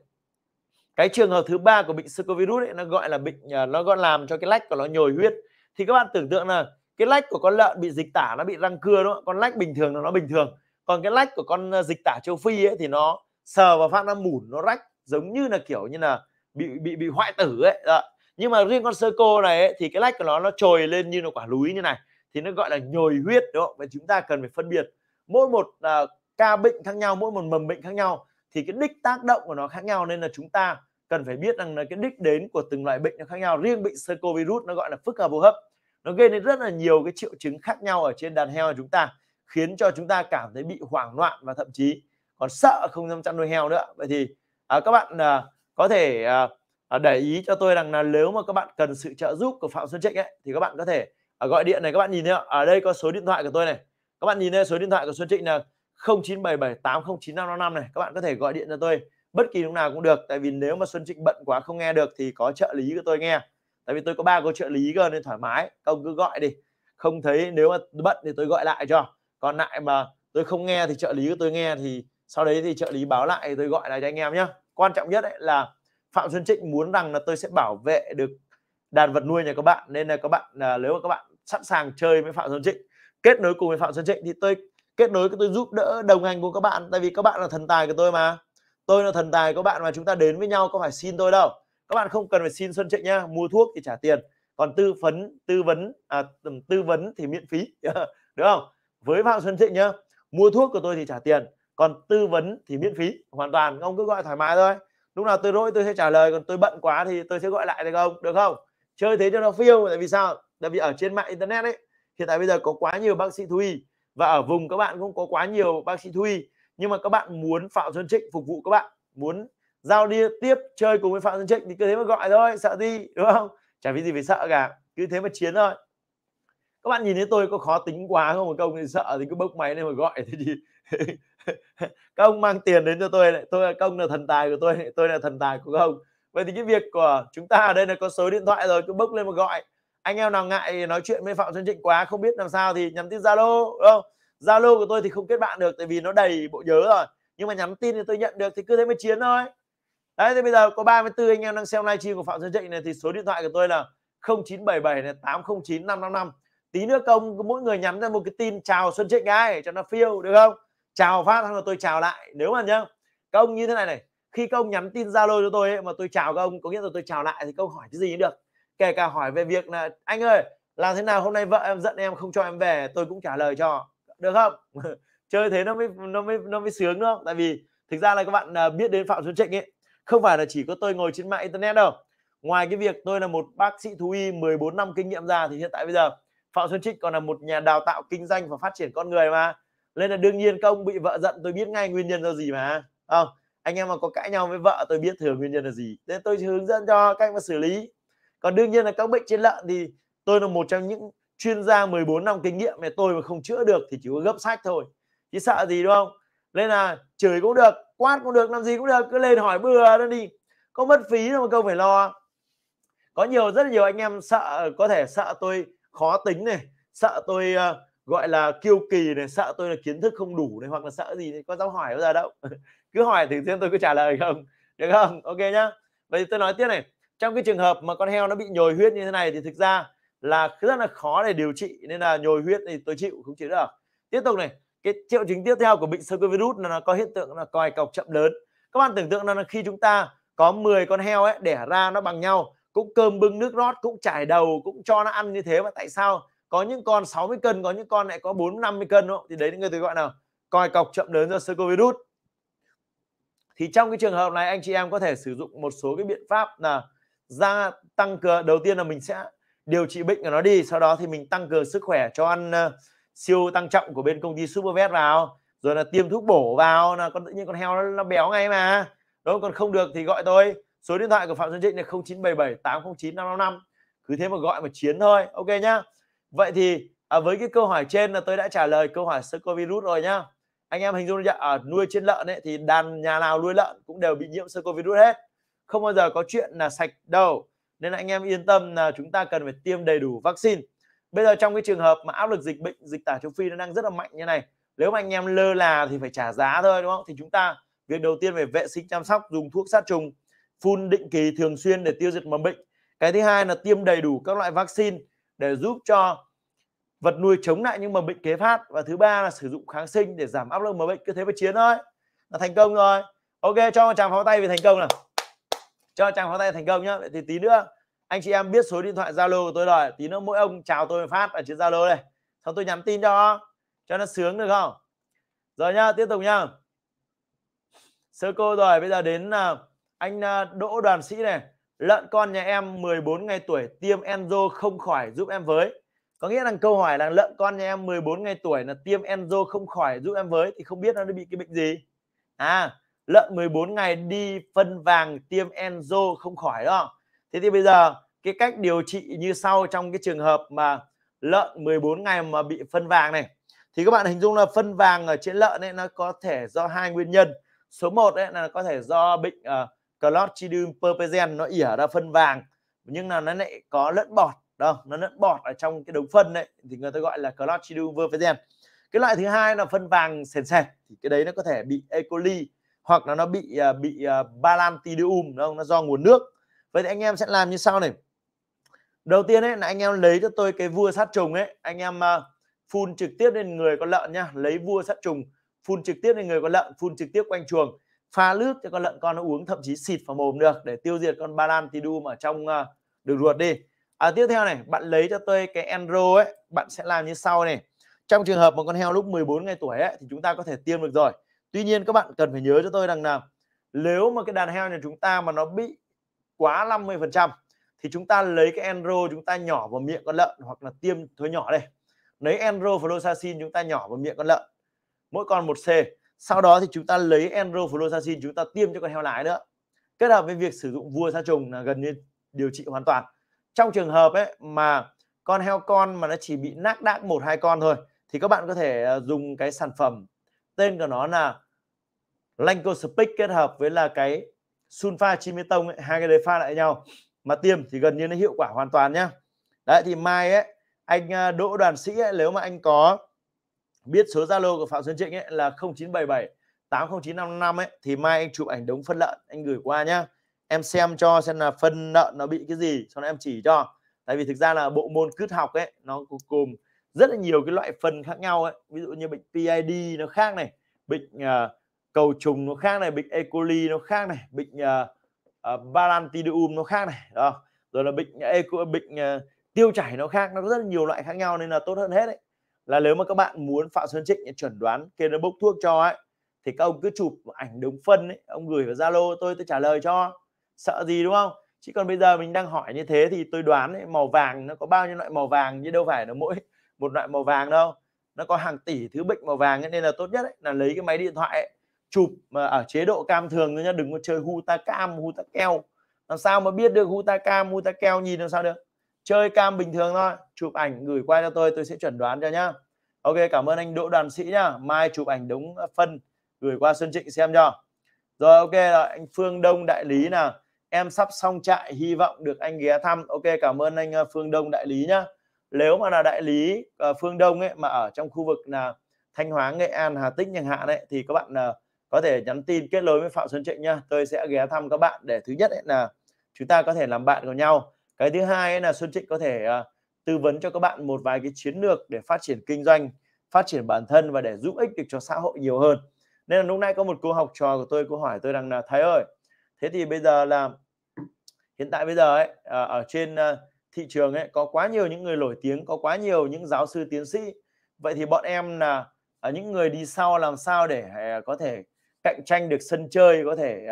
Cái trường hợp thứ ba của bệnh circovirus ấy, nó gọi là bệnh à, nó gọi làm cho cái lách của nó nhồi huyết. Thì các bạn tưởng tượng là cái lách của con lợn bị dịch tả nó bị răng cưa đúng không? Con lách bình thường là nó bình thường. Còn cái lách của con à, dịch tả châu Phi ấy thì nó sờ vào phát nó mủn nó rách giống như là kiểu như là bị bị bị hoại tử ấy nhưng mà riêng con sơ cô này ấy, thì cái lách của nó nó trồi lên như là quả lúi như này thì nó gọi là nhồi huyết đúng không vậy chúng ta cần phải phân biệt mỗi một uh, ca bệnh khác nhau mỗi một mầm bệnh khác nhau thì cái đích tác động của nó khác nhau nên là chúng ta cần phải biết rằng là cái đích đến của từng loại bệnh nó khác nhau riêng bệnh sơ cô virus nó gọi là phức hợp hô hấp nó gây nên rất là nhiều cái triệu chứng khác nhau ở trên đàn heo của chúng ta khiến cho chúng ta cảm thấy bị hoảng loạn và thậm chí còn sợ không dám chăn nuôi heo nữa vậy thì à, các bạn à, có thể à, Ờ, để ý cho tôi rằng là nếu mà các bạn cần sự trợ giúp của Phạm Xuân Trịnh ấy thì các bạn có thể à, gọi điện này các bạn nhìn thấy ở đây có số điện thoại của tôi này các bạn nhìn thấy số điện thoại của Xuân Trịnh là 0977809555 này các bạn có thể gọi điện cho tôi bất kỳ lúc nào cũng được tại vì nếu mà Xuân Trịnh bận quá không nghe được thì có trợ lý của tôi nghe tại vì tôi có ba cô trợ lý cơ nên thoải mái các ông cứ gọi đi không thấy nếu mà bận thì tôi gọi lại cho còn lại mà tôi không nghe thì trợ lý của tôi nghe thì sau đấy thì trợ lý báo lại tôi gọi lại cho anh em nhé quan trọng nhất ấy là Phạm Xuân Trịnh muốn rằng là tôi sẽ bảo vệ được đàn vật nuôi nhà các bạn nên là các bạn à, nếu mà các bạn sẵn sàng chơi với Phạm Xuân Trịnh kết nối cùng với Phạm Xuân Trịnh thì tôi kết nối tôi giúp đỡ đồng hành của các bạn tại vì các bạn là thần tài của tôi mà tôi là thần tài của bạn mà chúng ta đến với nhau có phải xin tôi đâu các bạn không cần phải xin Xuân Trịnh nha mua thuốc thì trả tiền còn tư vấn tư vấn à, tư vấn thì miễn phí [LAUGHS] đúng không với Phạm Xuân Trịnh nhá mua thuốc của tôi thì trả tiền còn tư vấn thì miễn phí hoàn toàn ông cứ gọi thoải mái thôi lúc nào tôi rỗi tôi sẽ trả lời còn tôi bận quá thì tôi sẽ gọi lại được không được không chơi thế cho nó phiêu tại vì sao tại vì ở trên mạng internet ấy hiện tại bây giờ có quá nhiều bác sĩ thú y và ở vùng các bạn cũng có quá nhiều bác sĩ thú y nhưng mà các bạn muốn phạm xuân trịnh phục vụ các bạn muốn giao đi tiếp chơi cùng với phạm xuân trịnh thì cứ thế mà gọi thôi sợ gì đúng không chả vì gì phải sợ cả cứ thế mà chiến thôi các bạn nhìn thấy tôi có khó tính quá không một công thì sợ thì cứ bốc máy lên mà gọi thế gì [LAUGHS] các ông mang tiền đến cho tôi lại tôi là công là thần tài của tôi tôi là thần tài của các ông vậy thì cái việc của chúng ta ở đây là có số điện thoại rồi cứ bốc lên mà gọi anh em nào ngại nói chuyện với phạm xuân trịnh quá không biết làm sao thì nhắn tin zalo đúng không zalo của tôi thì không kết bạn được tại vì nó đầy bộ nhớ rồi nhưng mà nhắn tin thì tôi nhận được thì cứ thế mới chiến thôi đấy thì bây giờ có 34 anh em đang xem livestream của phạm xuân trịnh này thì số điện thoại của tôi là 0977 này 809 555 tí nữa công mỗi người nhắn ra một cái tin chào xuân trịnh ai cho nó phiêu được không chào phát xong là tôi chào lại nếu mà nhá các ông như thế này này khi các ông nhắn tin zalo cho tôi ấy, mà tôi chào các ông có nghĩa là tôi chào lại thì câu hỏi cái gì cũng được kể cả hỏi về việc là anh ơi làm thế nào hôm nay vợ em giận em không cho em về tôi cũng trả lời cho được không [LAUGHS] chơi thế nó mới nó mới nó mới sướng đúng không tại vì thực ra là các bạn à, biết đến phạm xuân trịnh ấy không phải là chỉ có tôi ngồi trên mạng internet đâu ngoài cái việc tôi là một bác sĩ thú y 14 năm kinh nghiệm ra thì hiện tại bây giờ phạm xuân trịnh còn là một nhà đào tạo kinh doanh và phát triển con người mà nên là đương nhiên công bị vợ giận tôi biết ngay nguyên nhân do gì mà không anh em mà có cãi nhau với vợ tôi biết thường nguyên nhân là gì nên tôi hướng dẫn cho cách mà xử lý còn đương nhiên là các bệnh trên lợn thì tôi là một trong những chuyên gia 14 năm kinh nghiệm mà tôi mà không chữa được thì chỉ có gấp sách thôi chứ sợ gì đúng không nên là chửi cũng được quát cũng được làm gì cũng được cứ lên hỏi bừa nó đi có mất phí đâu mà không phải lo có nhiều rất là nhiều anh em sợ có thể sợ tôi khó tính này sợ tôi uh, gọi là kiêu kỳ này sợ tôi là kiến thức không đủ này hoặc là sợ gì thì có dám hỏi bao giờ đâu [LAUGHS] cứ hỏi thì xem tôi cứ trả lời không được không ok nhá vậy tôi nói tiếp này trong cái trường hợp mà con heo nó bị nhồi huyết như thế này thì thực ra là rất là khó để điều trị nên là nhồi huyết thì tôi chịu không chịu được tiếp tục này cái triệu chứng tiếp theo của bệnh sơ cơ virus là nó có hiện tượng là còi cọc chậm lớn các bạn tưởng tượng là khi chúng ta có 10 con heo ấy đẻ ra nó bằng nhau cũng cơm bưng nước rót cũng trải đầu cũng cho nó ăn như thế mà tại sao có những con 60 cân có những con lại có 4 50 cân đúng không? thì đấy người tôi gọi là coi cọc chậm lớn do sơ cơ virus thì trong cái trường hợp này anh chị em có thể sử dụng một số cái biện pháp là gia tăng cường đầu tiên là mình sẽ điều trị bệnh của nó đi sau đó thì mình tăng cường sức khỏe cho ăn uh, siêu tăng trọng của bên công ty Supervet vào rồi là tiêm thuốc bổ vào là con tự nhiên con heo nó, nó béo ngay mà đó còn không được thì gọi tôi số điện thoại của Phạm Xuân Trịnh là 0977 809 555 cứ thế mà gọi mà chiến thôi ok nhá vậy thì à, với cái câu hỏi trên là tôi đã trả lời câu hỏi sơ cov virus rồi nhá anh em hình dung nhận ở à, nuôi trên lợn ấy thì đàn nhà nào nuôi lợn cũng đều bị nhiễm sơ cov virus hết không bao giờ có chuyện là sạch đâu nên anh em yên tâm là chúng ta cần phải tiêm đầy đủ vaccine bây giờ trong cái trường hợp mà áp lực dịch bệnh dịch tả châu phi nó đang rất là mạnh như này nếu mà anh em lơ là thì phải trả giá thôi đúng không thì chúng ta việc đầu tiên về vệ sinh chăm sóc dùng thuốc sát trùng phun định kỳ thường xuyên để tiêu diệt mầm bệnh cái thứ hai là tiêm đầy đủ các loại vaccine để giúp cho vật nuôi chống lại những mầm bệnh kế phát và thứ ba là sử dụng kháng sinh để giảm áp lực mầm bệnh cứ thế mà chiến thôi là thành công rồi ok cho một tràng pháo tay vì thành công nào cho chàng pháo tay thành công nhá vậy thì tí nữa anh chị em biết số điện thoại zalo của tôi rồi tí nữa mỗi ông chào tôi phát ở trên zalo này, sau tôi nhắn tin cho cho nó sướng được không rồi nhá tiếp tục nhá sơ cô rồi bây giờ đến à, anh à, đỗ đoàn sĩ này lợn con nhà em 14 ngày tuổi tiêm Enzo không khỏi giúp em với có nghĩa là câu hỏi là lợn con nhà em 14 ngày tuổi là tiêm Enzo không khỏi giúp em với thì không biết nó bị cái bệnh gì à lợn 14 ngày đi phân vàng tiêm Enzo không khỏi đó thế thì bây giờ cái cách điều trị như sau trong cái trường hợp mà lợn 14 ngày mà bị phân vàng này thì các bạn hình dung là phân vàng ở trên lợn ấy nó có thể do hai nguyên nhân số 1 ấy là có thể do bệnh uh, clostridium perpegen nó ỉa ra phân vàng nhưng là nó lại có lẫn bọt đâu nó lẫn bọt ở trong cái đống phân đấy thì người ta gọi là clostridium perpegen cái loại thứ hai là phân vàng sền sệt thì cái đấy nó có thể bị E. coli hoặc là nó bị à, bị à, balantidium đúng không nó do nguồn nước vậy thì anh em sẽ làm như sau này đầu tiên ấy là anh em lấy cho tôi cái vua sát trùng ấy anh em à, phun trực tiếp lên người con lợn nhá lấy vua sát trùng phun trực tiếp lên người con lợn phun trực tiếp quanh chuồng pha nước cho con lợn con nó uống thậm chí xịt vào mồm được để tiêu diệt con balantidu mà trong uh, đường ruột đi à, tiếp theo này bạn lấy cho tôi cái enro ấy bạn sẽ làm như sau này trong trường hợp một con heo lúc 14 ngày tuổi ấy, thì chúng ta có thể tiêm được rồi tuy nhiên các bạn cần phải nhớ cho tôi rằng là nếu mà cái đàn heo nhà chúng ta mà nó bị quá 50 phần trăm thì chúng ta lấy cái enro chúng ta nhỏ vào miệng con lợn hoặc là tiêm thôi nhỏ đây lấy enro fluoxacin chúng ta nhỏ vào miệng con lợn mỗi con 1 c sau đó thì chúng ta lấy enrofloxacin chúng ta tiêm cho con heo lái nữa kết hợp với việc sử dụng vua sa trùng là gần như điều trị hoàn toàn trong trường hợp ấy mà con heo con mà nó chỉ bị nác đác một hai con thôi thì các bạn có thể ờ, dùng cái sản phẩm tên của nó là Lancospic kết hợp với là cái Sunfa Chimetong ấy, hai cái đấy pha lại nhau mà tiêm thì gần như nó hiệu quả hoàn toàn nhá đấy thì mai ấy anh ờ, Đỗ Đoàn Sĩ ấy, nếu mà anh có biết số Zalo của Phạm Xuân Trịnh ấy là 0977 80955 ấy thì mai anh chụp ảnh đống phân lợn anh gửi qua nhá em xem cho xem là phân lợn nó bị cái gì cho nên em chỉ cho tại vì thực ra là bộ môn cướp học ấy nó gồm rất là nhiều cái loại phân khác nhau ấy ví dụ như bệnh PID nó khác này bệnh uh, cầu trùng nó khác này bệnh E. coli nó khác này bệnh uh, uh, balantidium nó khác này đó rồi là bệnh e, bệnh uh, tiêu chảy nó khác nó có rất là nhiều loại khác nhau nên là tốt hơn hết đấy là nếu mà các bạn muốn Phạm Sơn Trịnh chuẩn đoán kê đơn bốc thuốc cho ấy thì các ông cứ chụp ảnh đống phân ấy, ông gửi vào Zalo tôi tôi trả lời cho sợ gì đúng không chỉ còn bây giờ mình đang hỏi như thế thì tôi đoán ấy, màu vàng nó có bao nhiêu loại màu vàng chứ đâu phải là mỗi [LAUGHS] một loại màu vàng đâu nó có hàng tỷ thứ bệnh màu vàng nên là tốt nhất ấy, là lấy cái máy điện thoại ấy, chụp mà ở chế độ cam thường thôi nhá đừng có chơi huta cam huta keo làm sao mà biết được huta cam huta keo nhìn làm sao được chơi cam bình thường thôi chụp ảnh gửi qua cho tôi tôi sẽ chuẩn đoán cho nhá ok cảm ơn anh đỗ đoàn sĩ nhá mai chụp ảnh đúng phân gửi qua xuân trịnh xem cho rồi ok rồi anh phương đông đại lý nào em sắp xong trại hy vọng được anh ghé thăm ok cảm ơn anh ờ, phương đông đại lý nhá nếu mà là đại lý uh, phương đông ấy mà ở trong khu vực là thanh hóa nghệ an hà tĩnh chẳng hạn đấy thì các bạn uh, có thể nhắn tin kết nối với phạm xuân trịnh nhá tôi sẽ ghé thăm các bạn để thứ nhất ấy là chúng ta có thể làm bạn của nhau cái thứ hai là Xuân Trịnh có thể à, tư vấn cho các bạn một vài cái chiến lược để phát triển kinh doanh phát triển bản thân và để giúp ích được cho xã hội nhiều hơn nên là lúc nay có một cô học trò của tôi cô hỏi tôi rằng là Thái ơi thế thì bây giờ là hiện tại bây giờ ấy à, ở trên à, thị trường ấy có quá nhiều những người nổi tiếng có quá nhiều những giáo sư tiến sĩ vậy thì bọn em là những người đi sau làm sao để có thể cạnh tranh được sân chơi có thể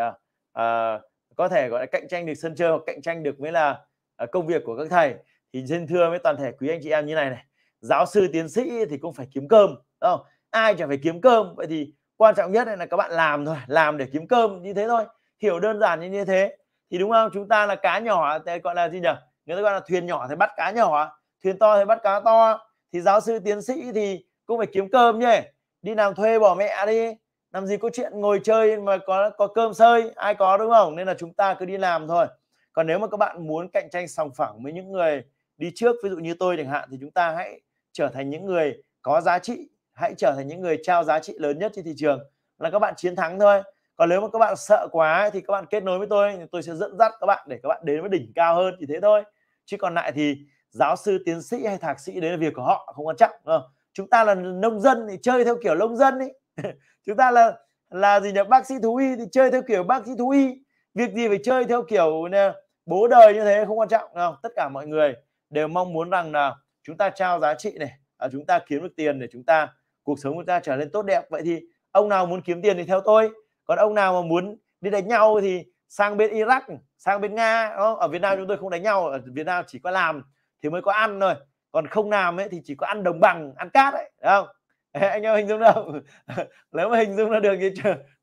à, có thể gọi là cạnh tranh được sân chơi hoặc cạnh tranh được với là Ờ, công việc của các thầy thì xin thưa với toàn thể quý anh chị em như này này giáo sư tiến sĩ thì cũng phải kiếm cơm đúng không ai chẳng phải kiếm cơm vậy thì quan trọng nhất là các bạn làm thôi làm để kiếm cơm như thế thôi hiểu đơn giản như, như thế thì đúng không chúng ta là cá nhỏ gọi là gì nhỉ người ta gọi là thuyền nhỏ thì bắt cá nhỏ thuyền to thì bắt cá to thì giáo sư tiến sĩ thì cũng phải kiếm cơm nhỉ đi làm thuê bỏ mẹ đi làm gì có chuyện ngồi chơi mà có có cơm sơi ai có đúng không nên là chúng ta cứ đi làm thôi còn nếu mà các bạn muốn cạnh tranh sòng phẳng với những người đi trước ví dụ như tôi chẳng hạn thì chúng ta hãy trở thành những người có giá trị hãy trở thành những người trao giá trị lớn nhất trên thị trường là các bạn chiến thắng thôi còn nếu mà các bạn sợ quá thì các bạn kết nối với tôi thì tôi sẽ dẫn dắt các bạn để các bạn đến với đỉnh cao hơn chỉ thế thôi chứ còn lại thì giáo sư tiến sĩ hay thạc sĩ đấy là việc của họ không quan trọng không? chúng ta là nông dân thì chơi theo kiểu nông dân ấy [LAUGHS] chúng ta là là gì nhỉ bác sĩ thú y thì chơi theo kiểu bác sĩ thú y việc gì phải chơi theo kiểu nè bố đời như thế không quan trọng đâu tất cả mọi người đều mong muốn rằng là chúng ta trao giá trị này à, chúng ta kiếm được tiền để chúng ta cuộc sống chúng ta trở nên tốt đẹp vậy thì ông nào muốn kiếm tiền thì theo tôi còn ông nào mà muốn đi đánh nhau thì sang bên Iraq sang bên Nga đó. ở Việt Nam ừ. chúng tôi không đánh nhau ở Việt Nam chỉ có làm thì mới có ăn thôi còn không làm ấy thì chỉ có ăn đồng bằng ăn cát đấy không [LAUGHS] anh em hình dung đâu [LAUGHS] nếu mà hình dung ra được thì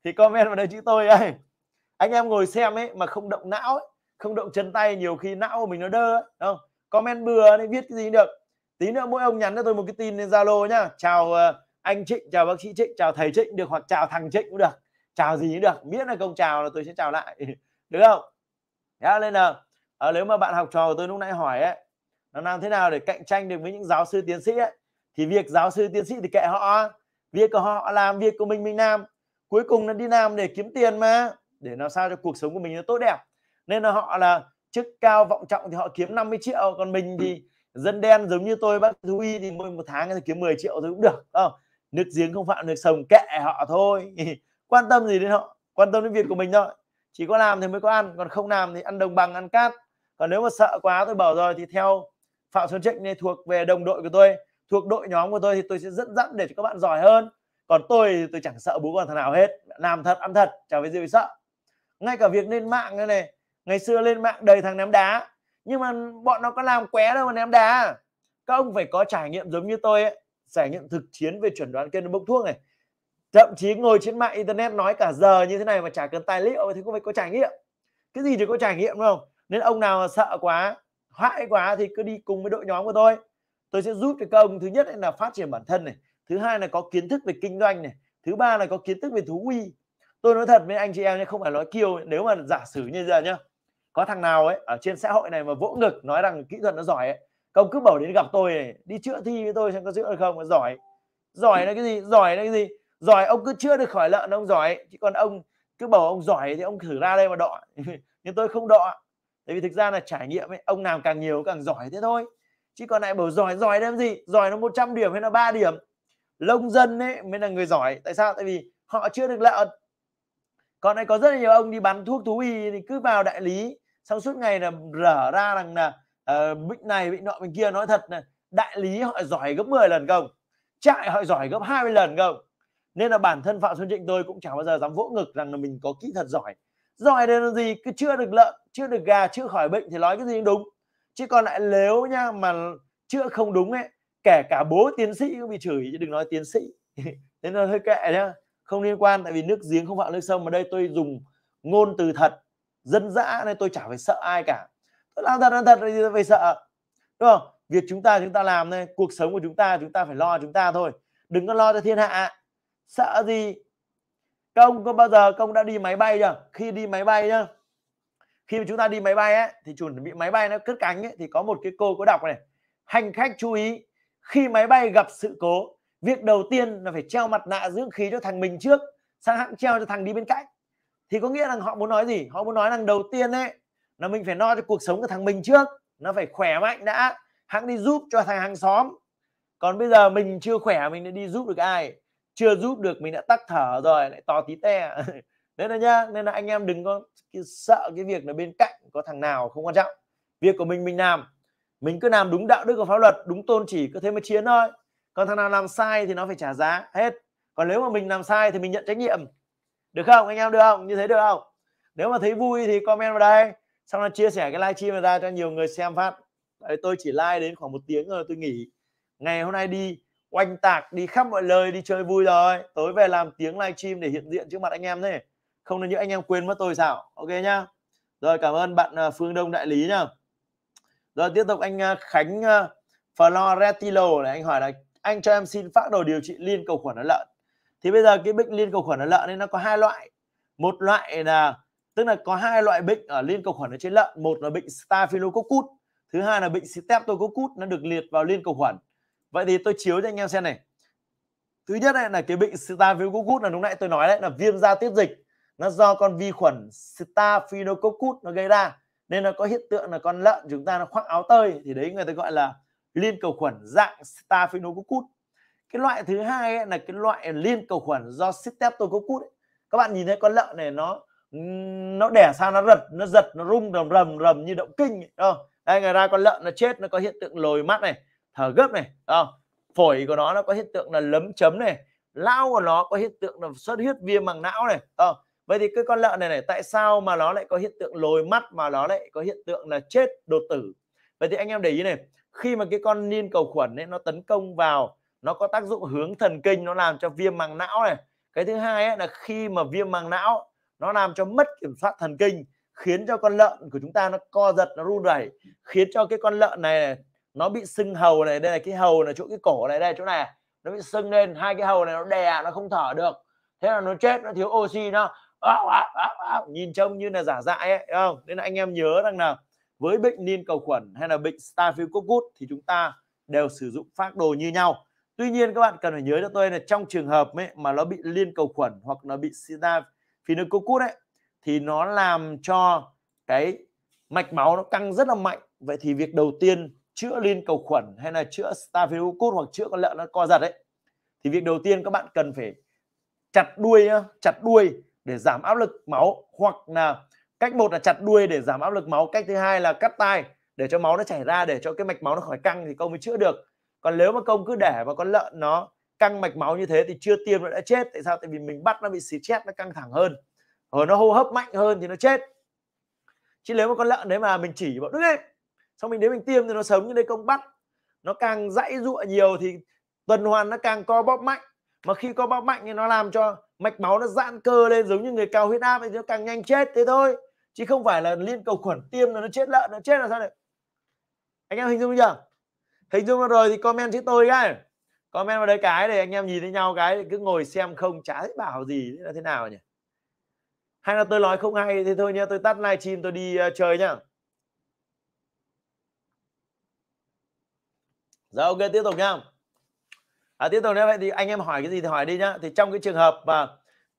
thì comment vào đây chữ tôi đây anh em ngồi xem ấy mà không động não ấy, không động chân tay nhiều khi não của mình nó đơ ấy, không comment bừa nên viết cái gì được tí nữa mỗi ông nhắn cho tôi một cái tin lên zalo nhá chào ờ, anh trịnh chào bác sĩ trịnh chào thầy trịnh được hoặc chào thằng trịnh cũng được chào gì cũng được miễn là công chào là tôi sẽ chào lại [LAUGHS] được không đó, nên là à, nếu mà bạn học trò của tôi lúc nãy hỏi ấy nó làm thế nào để cạnh tranh được với những giáo sư tiến sĩ ấy thì việc giáo sư tiến sĩ thì kệ họ việc của họ làm việc của mình mình làm cuối cùng là đi làm để kiếm tiền mà để làm sao cho cuộc sống của mình nó tốt đẹp nên là họ là chức cao vọng trọng thì họ kiếm 50 triệu còn mình thì dân đen giống như tôi bác thú y thì mỗi một tháng thì kiếm 10 triệu thì cũng được không nước giếng không phạm nước sông kệ họ thôi [LAUGHS] quan tâm gì đến họ quan tâm đến việc của mình thôi chỉ có làm thì mới có ăn còn không làm thì ăn đồng bằng ăn cát còn nếu mà sợ quá tôi bảo rồi thì theo phạm xuân trịnh này thuộc về đồng đội của tôi thuộc đội nhóm của tôi thì tôi sẽ dẫn dắt để cho các bạn giỏi hơn còn tôi thì tôi chẳng sợ bố con thằng nào hết làm thật ăn thật chả phải gì phải sợ ngay cả việc lên mạng này, này ngày xưa lên mạng đầy thằng ném đá nhưng mà bọn nó có làm qué đâu mà ném đá các ông phải có trải nghiệm giống như tôi ấy trải nghiệm thực chiến về chuẩn đoán cân bốc thuốc này thậm chí ngồi trên mạng internet nói cả giờ như thế này mà chả cần tài liệu thì cũng phải có trải nghiệm cái gì thì có trải nghiệm đúng không nên ông nào sợ quá hãi quá thì cứ đi cùng với đội nhóm của tôi tôi sẽ giúp cho các ông thứ nhất là phát triển bản thân này thứ hai là có kiến thức về kinh doanh này thứ ba là có kiến thức về thú y tôi nói thật với anh chị em nhé không phải nói kiêu nếu mà giả sử như giờ nhá có thằng nào ấy ở trên xã hội này mà vỗ ngực nói rằng kỹ thuật nó giỏi ấy công cứ bảo đến gặp tôi này, đi chữa thi với tôi xem có chữa được không giỏi giỏi là cái gì giỏi là cái gì giỏi ông cứ chưa được khỏi lợn ông giỏi chứ còn ông cứ bảo ông giỏi thì ông thử ra đây mà đọ [LAUGHS] nhưng tôi không đọ tại vì thực ra là trải nghiệm ấy ông làm càng nhiều càng giỏi thế thôi chứ còn lại bảo giỏi giỏi làm gì giỏi nó 100 điểm hay là ba điểm lông dân ấy mới là người giỏi tại sao tại vì họ chưa được lợn còn này có rất là nhiều ông đi bán thuốc thú y thì cứ vào đại lý xong suốt ngày là rở ra rằng là uh, ờ, bệnh này bệnh nọ bệnh kia nói thật này đại lý họ giỏi gấp 10 lần công trại họ giỏi gấp 20 lần công nên là bản thân phạm xuân trịnh tôi cũng chẳng bao giờ dám vỗ ngực rằng là mình có kỹ thuật giỏi giỏi đây là gì cứ chưa được lợn chưa được gà chưa khỏi bệnh thì nói cái gì đúng chứ còn lại nếu nha mà chữa không đúng ấy kể cả bố tiến sĩ cũng bị chửi chứ đừng nói tiến sĩ [LAUGHS] nên là hơi kệ nhá không liên quan tại vì nước giếng không phạm nước sông mà đây tôi dùng ngôn từ thật dân dã nên tôi chả phải sợ ai cả tôi làm thật làm thật thì phải sợ đúng không việc chúng ta chúng ta làm này cuộc sống của chúng ta chúng ta phải lo chúng ta thôi đừng có lo cho thiên hạ sợ gì công có bao giờ công đã đi máy bay chưa khi đi máy bay nhá khi mà chúng ta đi máy bay ấy, thì chuẩn bị máy bay nó cất cánh ấy, thì có một cái cô có đọc này hành khách chú ý khi máy bay gặp sự cố việc đầu tiên là phải treo mặt nạ dưỡng khí cho thằng mình trước sang hãng treo cho thằng đi bên cạnh thì có nghĩa là họ muốn nói gì họ muốn nói rằng đầu tiên ấy là mình phải lo no cho cuộc sống của thằng mình trước nó phải khỏe mạnh đã hãng đi giúp cho thằng hàng xóm còn bây giờ mình chưa khỏe mình đã đi giúp được ai chưa giúp được mình đã tắc thở rồi lại to tí te nên [LAUGHS] là nhá nên là anh em đừng có sợ cái việc là bên cạnh có thằng nào không quan trọng việc của mình mình làm mình cứ làm đúng đạo đức của pháp luật đúng tôn chỉ cứ thế mới chiến thôi còn thằng nào làm sai thì nó phải trả giá hết còn nếu mà mình làm sai thì mình nhận trách nhiệm được không anh em được không như thế được không nếu mà thấy vui thì comment vào đây xong là chia sẻ cái live stream ra cho nhiều người xem phát Đấy, tôi chỉ like đến khoảng một tiếng rồi tôi nghỉ ngày hôm nay đi oanh tạc đi khắp mọi nơi đi chơi vui rồi tối về làm tiếng live stream để hiện diện trước mặt anh em thế không là những anh em quên mất tôi sao ok nhá rồi cảm ơn bạn à, Phương Đông đại lý nhá rồi tiếp tục anh à, Khánh à, Florentino này anh hỏi là anh cho em xin phát đồ điều trị liên cầu khuẩn ở lợn thì bây giờ cái bệnh liên cầu khuẩn ở lợn nên nó có hai loại một loại là tức là có hai loại bệnh ở liên cầu khuẩn ở trên lợn một là bệnh staphylococcus thứ hai là bệnh streptococcus nó được liệt vào liên cầu khuẩn vậy thì tôi chiếu cho anh em xem này thứ nhất này là cái bệnh staphylococcus là lúc nãy tôi nói đấy là viêm da tiết dịch nó do con vi khuẩn staphylococcus nó gây ra nên nó có hiện tượng là con lợn chúng ta nó khoác áo tơi thì đấy người ta gọi là liên cầu khuẩn dạng staphylococcus cái loại thứ hai ấy là cái loại liên cầu khuẩn do streptococcus các bạn nhìn thấy con lợn này nó nó đẻ sang nó rật nó giật nó rung rầm rầm rầm như động kinh không đây người ra con lợn nó chết nó có hiện tượng lồi mắt này thở gấp này không phổi của nó nó có hiện tượng là lấm chấm này lao của nó có hiện tượng là xuất huyết viêm màng não này không vậy thì cái con lợn này này tại sao mà nó lại có hiện tượng lồi mắt mà nó lại có hiện tượng là chết đột tử vậy thì anh em để ý này khi mà cái con liên cầu khuẩn ấy nó tấn công vào nó có tác dụng hướng thần kinh nó làm cho viêm màng não này cái thứ hai ấy là khi mà viêm màng não nó làm cho mất kiểm soát thần kinh khiến cho con lợn của chúng ta nó co giật nó run rẩy khiến cho cái con lợn này, này nó bị sưng hầu này đây là cái hầu là chỗ cái cổ này đây chỗ này nó bị sưng lên hai cái hầu này nó đè nó không thở được thế là nó chết nó thiếu oxy nó áo, áo, áo, áo. nhìn trông như là giả dại ấy không nên là anh em nhớ rằng là với bệnh liên cầu khuẩn hay là bệnh Staphylococcus thì chúng ta đều sử dụng phác đồ như nhau Tuy nhiên các bạn cần phải nhớ cho tôi là trong trường hợp ấy, mà nó bị liên cầu khuẩn hoặc nó bị sida phenycoccus ấy thì nó làm cho cái mạch máu nó căng rất là mạnh. Vậy thì việc đầu tiên chữa liên cầu khuẩn hay là chữa staphylococcus hoặc chữa con lợn nó co giật ấy thì việc đầu tiên các bạn cần phải chặt đuôi chặt đuôi để giảm áp lực máu hoặc là cách một là chặt đuôi để giảm áp lực máu cách thứ hai là cắt tai để cho máu nó chảy ra để cho cái mạch máu nó khỏi căng thì câu mới chữa được còn nếu mà công cứ để mà con lợn nó căng mạch máu như thế thì chưa tiêm nó đã chết tại sao tại vì mình bắt nó bị xì chết nó căng thẳng hơn rồi nó hô hấp mạnh hơn thì nó chết chứ nếu mà con lợn đấy mà mình chỉ bảo đứng lên xong mình đến mình tiêm thì nó sống như đây công bắt nó càng dãy ruộng nhiều thì tuần hoàn nó càng co bóp mạnh mà khi co bóp mạnh thì nó làm cho mạch máu nó giãn cơ lên giống như người cao huyết áp thì nó càng nhanh chết thế thôi chứ không phải là liên cầu khuẩn tiêm là nó chết lợn nó chết là sao này anh em hình dung chưa hình dung rồi thì comment chữ tôi cái comment vào đấy cái để anh em nhìn thấy nhau cái cứ ngồi xem không chả thấy bảo gì thế là thế nào nhỉ hay là tôi nói không hay thì thôi nha tôi tắt livestream tôi đi uh, chơi nhá rồi dạ, ok tiếp tục nha à, tiếp tục nữa vậy thì anh em hỏi cái gì thì hỏi đi nhá thì trong cái trường hợp mà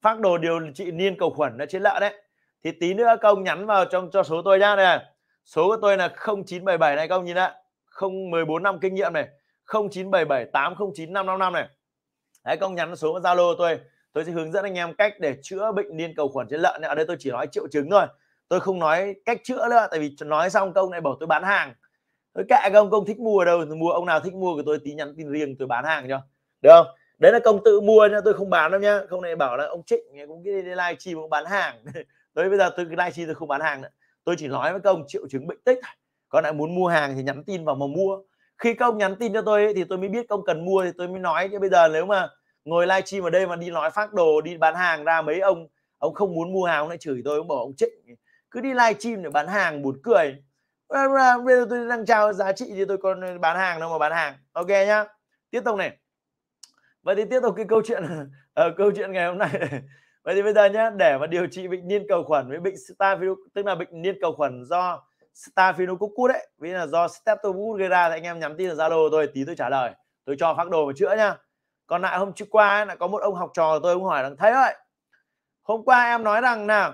phát đồ điều trị niên cầu khuẩn ở trên lợn đấy thì tí nữa công nhắn vào trong cho số tôi nhá này số của tôi là 0977 này công nhìn ạ không 14 năm kinh nghiệm này 0977809555 này đấy công nhắn số zalo tôi tôi sẽ hướng dẫn anh em cách để chữa bệnh liên cầu khuẩn trên lợn này. ở đây tôi chỉ nói triệu chứng thôi tôi không nói cách chữa nữa tại vì nói xong công này bảo tôi bán hàng tôi kệ công công thích mua đâu mua ông nào thích mua của tôi tí nhắn tin riêng tôi bán hàng cho được không đấy là công tự mua nha tôi không bán đâu nhá không này bảo là ông trịnh cũng cái live stream cũng bán hàng [LAUGHS] tới bây giờ tôi live stream tôi không bán hàng nữa tôi chỉ nói với công triệu chứng bệnh tích thôi con lại muốn mua hàng thì nhắn tin vào mà mua khi công nhắn tin cho tôi ấy, thì tôi mới biết công cần mua thì tôi mới nói chứ bây giờ nếu mà ngồi live stream ở đây mà đi nói phát đồ đi bán hàng ra mấy ông ông không muốn mua hàng ông lại chửi tôi ông bảo ông trịnh cứ đi live stream để bán hàng buồn cười bây giờ tôi đang trao giá trị thì tôi còn bán hàng đâu mà bán hàng ok nhá tiếp tục này vậy thì tiếp tục cái câu chuyện uh, [LAUGHS] câu chuyện ngày hôm nay [LAUGHS] vậy thì bây giờ nhá để mà điều trị bệnh niên cầu khuẩn với bệnh staphylococcus tức là bệnh niên cầu khuẩn do Staphylococcous đấy vì là do Streptococcus gây ra thì anh em nhắn tin là Zalo tôi tí tôi trả lời tôi cho phác đồ và chữa nha còn lại hôm trước qua ấy, là có một ông học trò tôi ông hỏi rằng thấy ơi hôm qua em nói rằng là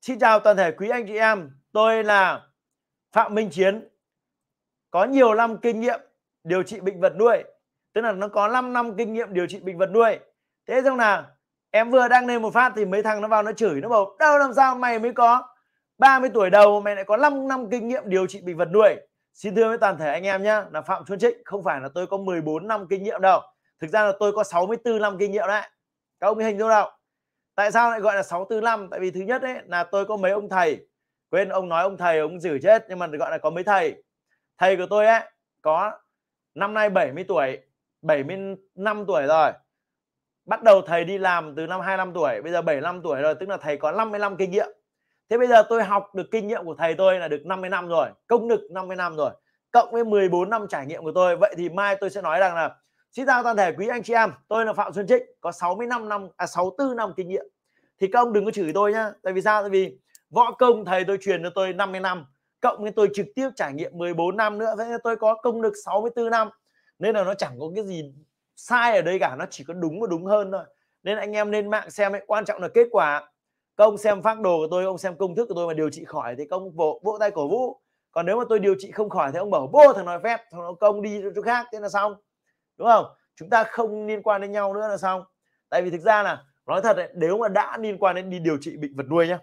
xin chào toàn thể quý anh chị em tôi là Phạm Minh Chiến có nhiều năm kinh nghiệm điều trị bệnh vật nuôi tức là nó có 5 năm kinh nghiệm điều trị bệnh vật nuôi thế xong là em vừa đang lên một phát thì mấy thằng nó vào nó chửi nó bảo đâu làm sao mày mới có 30 tuổi đầu mày lại có 5 năm kinh nghiệm điều trị bệnh vật nuôi xin thưa với toàn thể anh em nhé là phạm xuân trịnh không phải là tôi có 14 năm kinh nghiệm đâu thực ra là tôi có 64 năm kinh nghiệm đấy các ông hình dung đâu tại sao lại gọi là 64 năm tại vì thứ nhất ấy là tôi có mấy ông thầy quên ông nói ông thầy ông giữ chết nhưng mà gọi là có mấy thầy thầy của tôi ấy có năm nay 70 tuổi 75 tuổi rồi bắt đầu thầy đi làm từ năm 25 tuổi bây giờ 75 tuổi rồi tức là thầy có 55 kinh nghiệm thế bây giờ tôi học được kinh nghiệm của thầy tôi là được 50 năm rồi công lực 50 năm rồi cộng với 14 năm trải nghiệm của tôi vậy thì mai tôi sẽ nói rằng là xin chào toàn thể quý anh chị em tôi là Phạm Xuân Trịnh có 65 năm à 64 năm kinh nghiệm thì các ông đừng có chửi tôi nhá tại vì sao tại vì võ công thầy tôi truyền cho tôi 50 năm cộng với tôi trực tiếp trải nghiệm 14 năm nữa vậy nên tôi có công lực 64 năm nên là nó chẳng có cái gì sai ở đây cả nó chỉ có đúng và đúng hơn thôi nên anh em lên mạng xem ấy quan trọng là kết quả các ông xem phác đồ của tôi ông xem công thức của tôi mà điều trị khỏi thì công vỗ vỗ tay cổ vũ còn nếu mà tôi điều trị không khỏi thì ông bảo vô thằng nói phép thằng nó công đi chỗ khác thế là xong đúng không chúng ta không liên quan đến nhau nữa là xong tại vì thực ra là nói thật đấy nếu mà đã liên quan đến đi điều trị bệnh vật nuôi nhá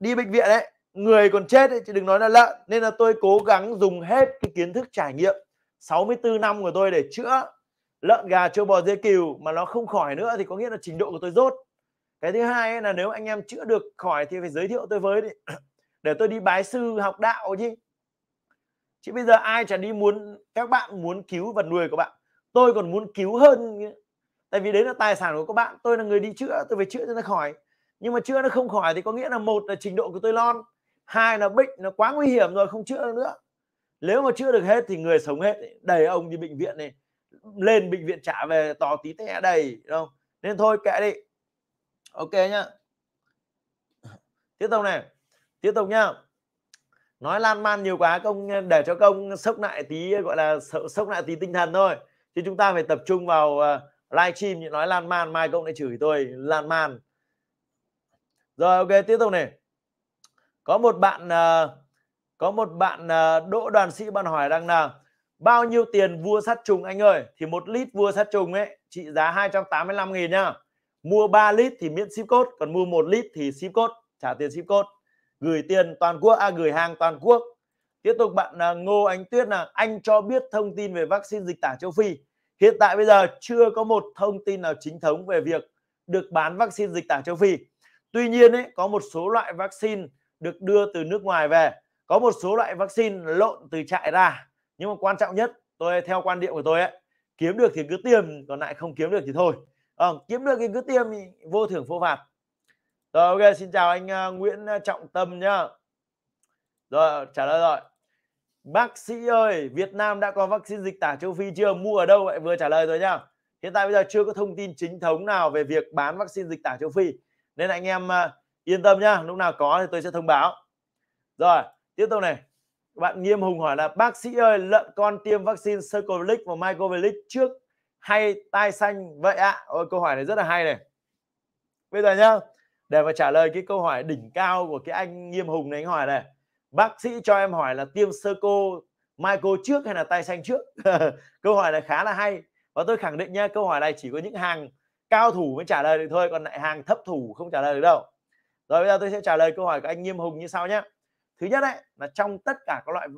đi bệnh viện đấy người còn chết ấy, chứ đừng nói là lợn nên là tôi cố gắng dùng hết cái kiến thức trải nghiệm 64 năm của tôi để chữa lợn gà châu bò dê cừu mà nó không khỏi nữa thì có nghĩa là trình độ của tôi rốt cái thứ hai là nếu anh em chữa được khỏi thì phải giới thiệu tôi với đi [CLEARS THROAT] để tôi đi bái sư học đạo chứ chứ bây giờ ai chẳng đi muốn các bạn muốn cứu vật nuôi của bạn tôi còn muốn cứu hơn tại vì đấy là tài sản của các bạn tôi là người đi chữa tôi phải chữa cho nó khỏi nhưng mà chữa nó không khỏi thì có nghĩa là một là trình độ của tôi lon hai là bệnh nó quá nguy hiểm rồi không chữa được nữa nếu mà chữa được hết thì người sống hết đầy ông đi bệnh viện này lên bệnh viện trả về tò tí tè đầy không nên thôi kệ đi ok nhá tiếp tục này tiếp tục nhá nói lan man nhiều quá công để cho công sốc lại tí gọi là sốc lại tí tinh thần thôi chứ chúng ta phải tập trung vào ờ, live stream những nói lan man mai công lại chửi tôi lan man rồi ok tiếp tục này có một bạn ờ, có một bạn ờ, đỗ đoàn sĩ bạn hỏi đang là bao nhiêu tiền vua sát trùng anh ơi thì một lít vua sát trùng ấy trị giá 285 000 nhá mua 3 lít thì miễn ship code còn mua 1 lít thì ship code trả tiền ship code gửi tiền toàn quốc à, gửi hàng toàn quốc tiếp tục bạn à, Ngô Ánh Tuyết là anh cho biết thông tin về vaccine dịch tả châu Phi hiện tại bây giờ chưa có một thông tin nào chính thống về việc được bán vaccine dịch tả châu Phi tuy nhiên ấy, có một số loại vaccine được đưa từ nước ngoài về có một số loại vaccine lộn từ trại ra nhưng mà quan trọng nhất tôi theo quan điểm của tôi ấy kiếm được thì cứ tiêm còn lại không kiếm được thì thôi à, kiếm được thì cứ tiêm vô thưởng vô phạt rồi ok xin chào anh uh, Nguyễn ờ, Trọng Tâm nhá rồi trả lời rồi bác sĩ ơi Việt Nam đã có vaccine dịch tả châu Phi chưa mua ở đâu vậy vừa trả lời rồi nhá hiện tại bây giờ chưa có thông tin chính thống nào về việc bán vaccine dịch tả châu Phi nên anh em uh, yên tâm nhá lúc nào có thì tôi sẽ thông báo rồi tiếp tục này bạn nghiêm hùng hỏi là bác sĩ ơi lợn con tiêm vaccine Circovilic và Mycovilic trước hay tai xanh vậy ạ à? câu hỏi này rất là hay này bây giờ nhá để mà trả lời cái câu hỏi đỉnh cao của cái anh nghiêm hùng này anh hỏi này bác sĩ cho em hỏi là tiêm sơ cô Michael trước hay là tay xanh trước [LAUGHS] câu hỏi này khá là hay và tôi khẳng định nha câu hỏi này chỉ có những hàng cao thủ mới trả lời được thôi còn lại hàng thấp thủ không trả lời được đâu rồi bây giờ tôi sẽ trả lời câu hỏi của anh nghiêm hùng như sau nhé thứ nhất đấy là trong tất cả các loại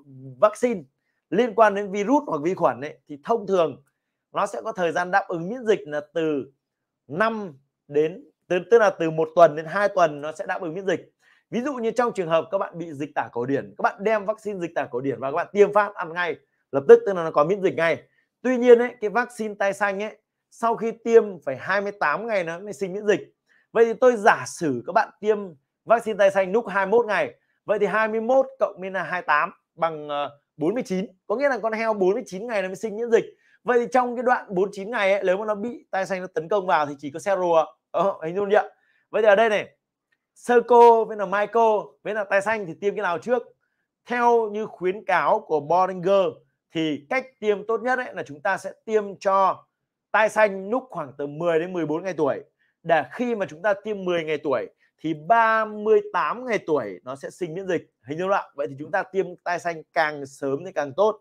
vaccine liên quan đến virus hoặc vi khuẩn ấy, thì thông thường nó sẽ có thời gian đáp ứng miễn dịch là từ 5 đến tức là từ một tuần đến 2 tuần nó sẽ đáp ứng miễn dịch ví dụ như trong trường hợp các bạn bị dịch tả cổ điển các bạn đem vaccine dịch tả cổ điển và các bạn tiêm phát ăn ngay lập tức tức là nó có miễn dịch ngay tuy nhiên ấy, cái vaccine tay xanh ấy sau khi tiêm phải 28 ngày nó mới sinh miễn dịch vậy thì tôi giả sử các bạn tiêm vaccine tay xanh lúc 21 ngày vậy thì 21 cộng với là 28 bằng 49 ờ, có nghĩa là con heo 49 ngày nó mới sinh miễn dịch vậy thì trong cái đoạn 49 ngày ấy, nếu mà nó bị tay xanh nó tấn công vào thì chỉ có xe rùa ờ, hình dung chưa vậy thì ở đây này Serco với là Michael với là tay xanh thì tiêm cái nào trước theo như khuyến cáo của Bollinger thì cách tiêm tốt nhất ấy là chúng ta sẽ tiêm cho tai xanh lúc khoảng từ 10 đến 14 ngày tuổi để khi mà chúng ta tiêm 10 ngày tuổi thì 38 ngày tuổi nó sẽ sinh miễn dịch hình như ạ vậy thì chúng ta tiêm tai xanh càng sớm thì càng tốt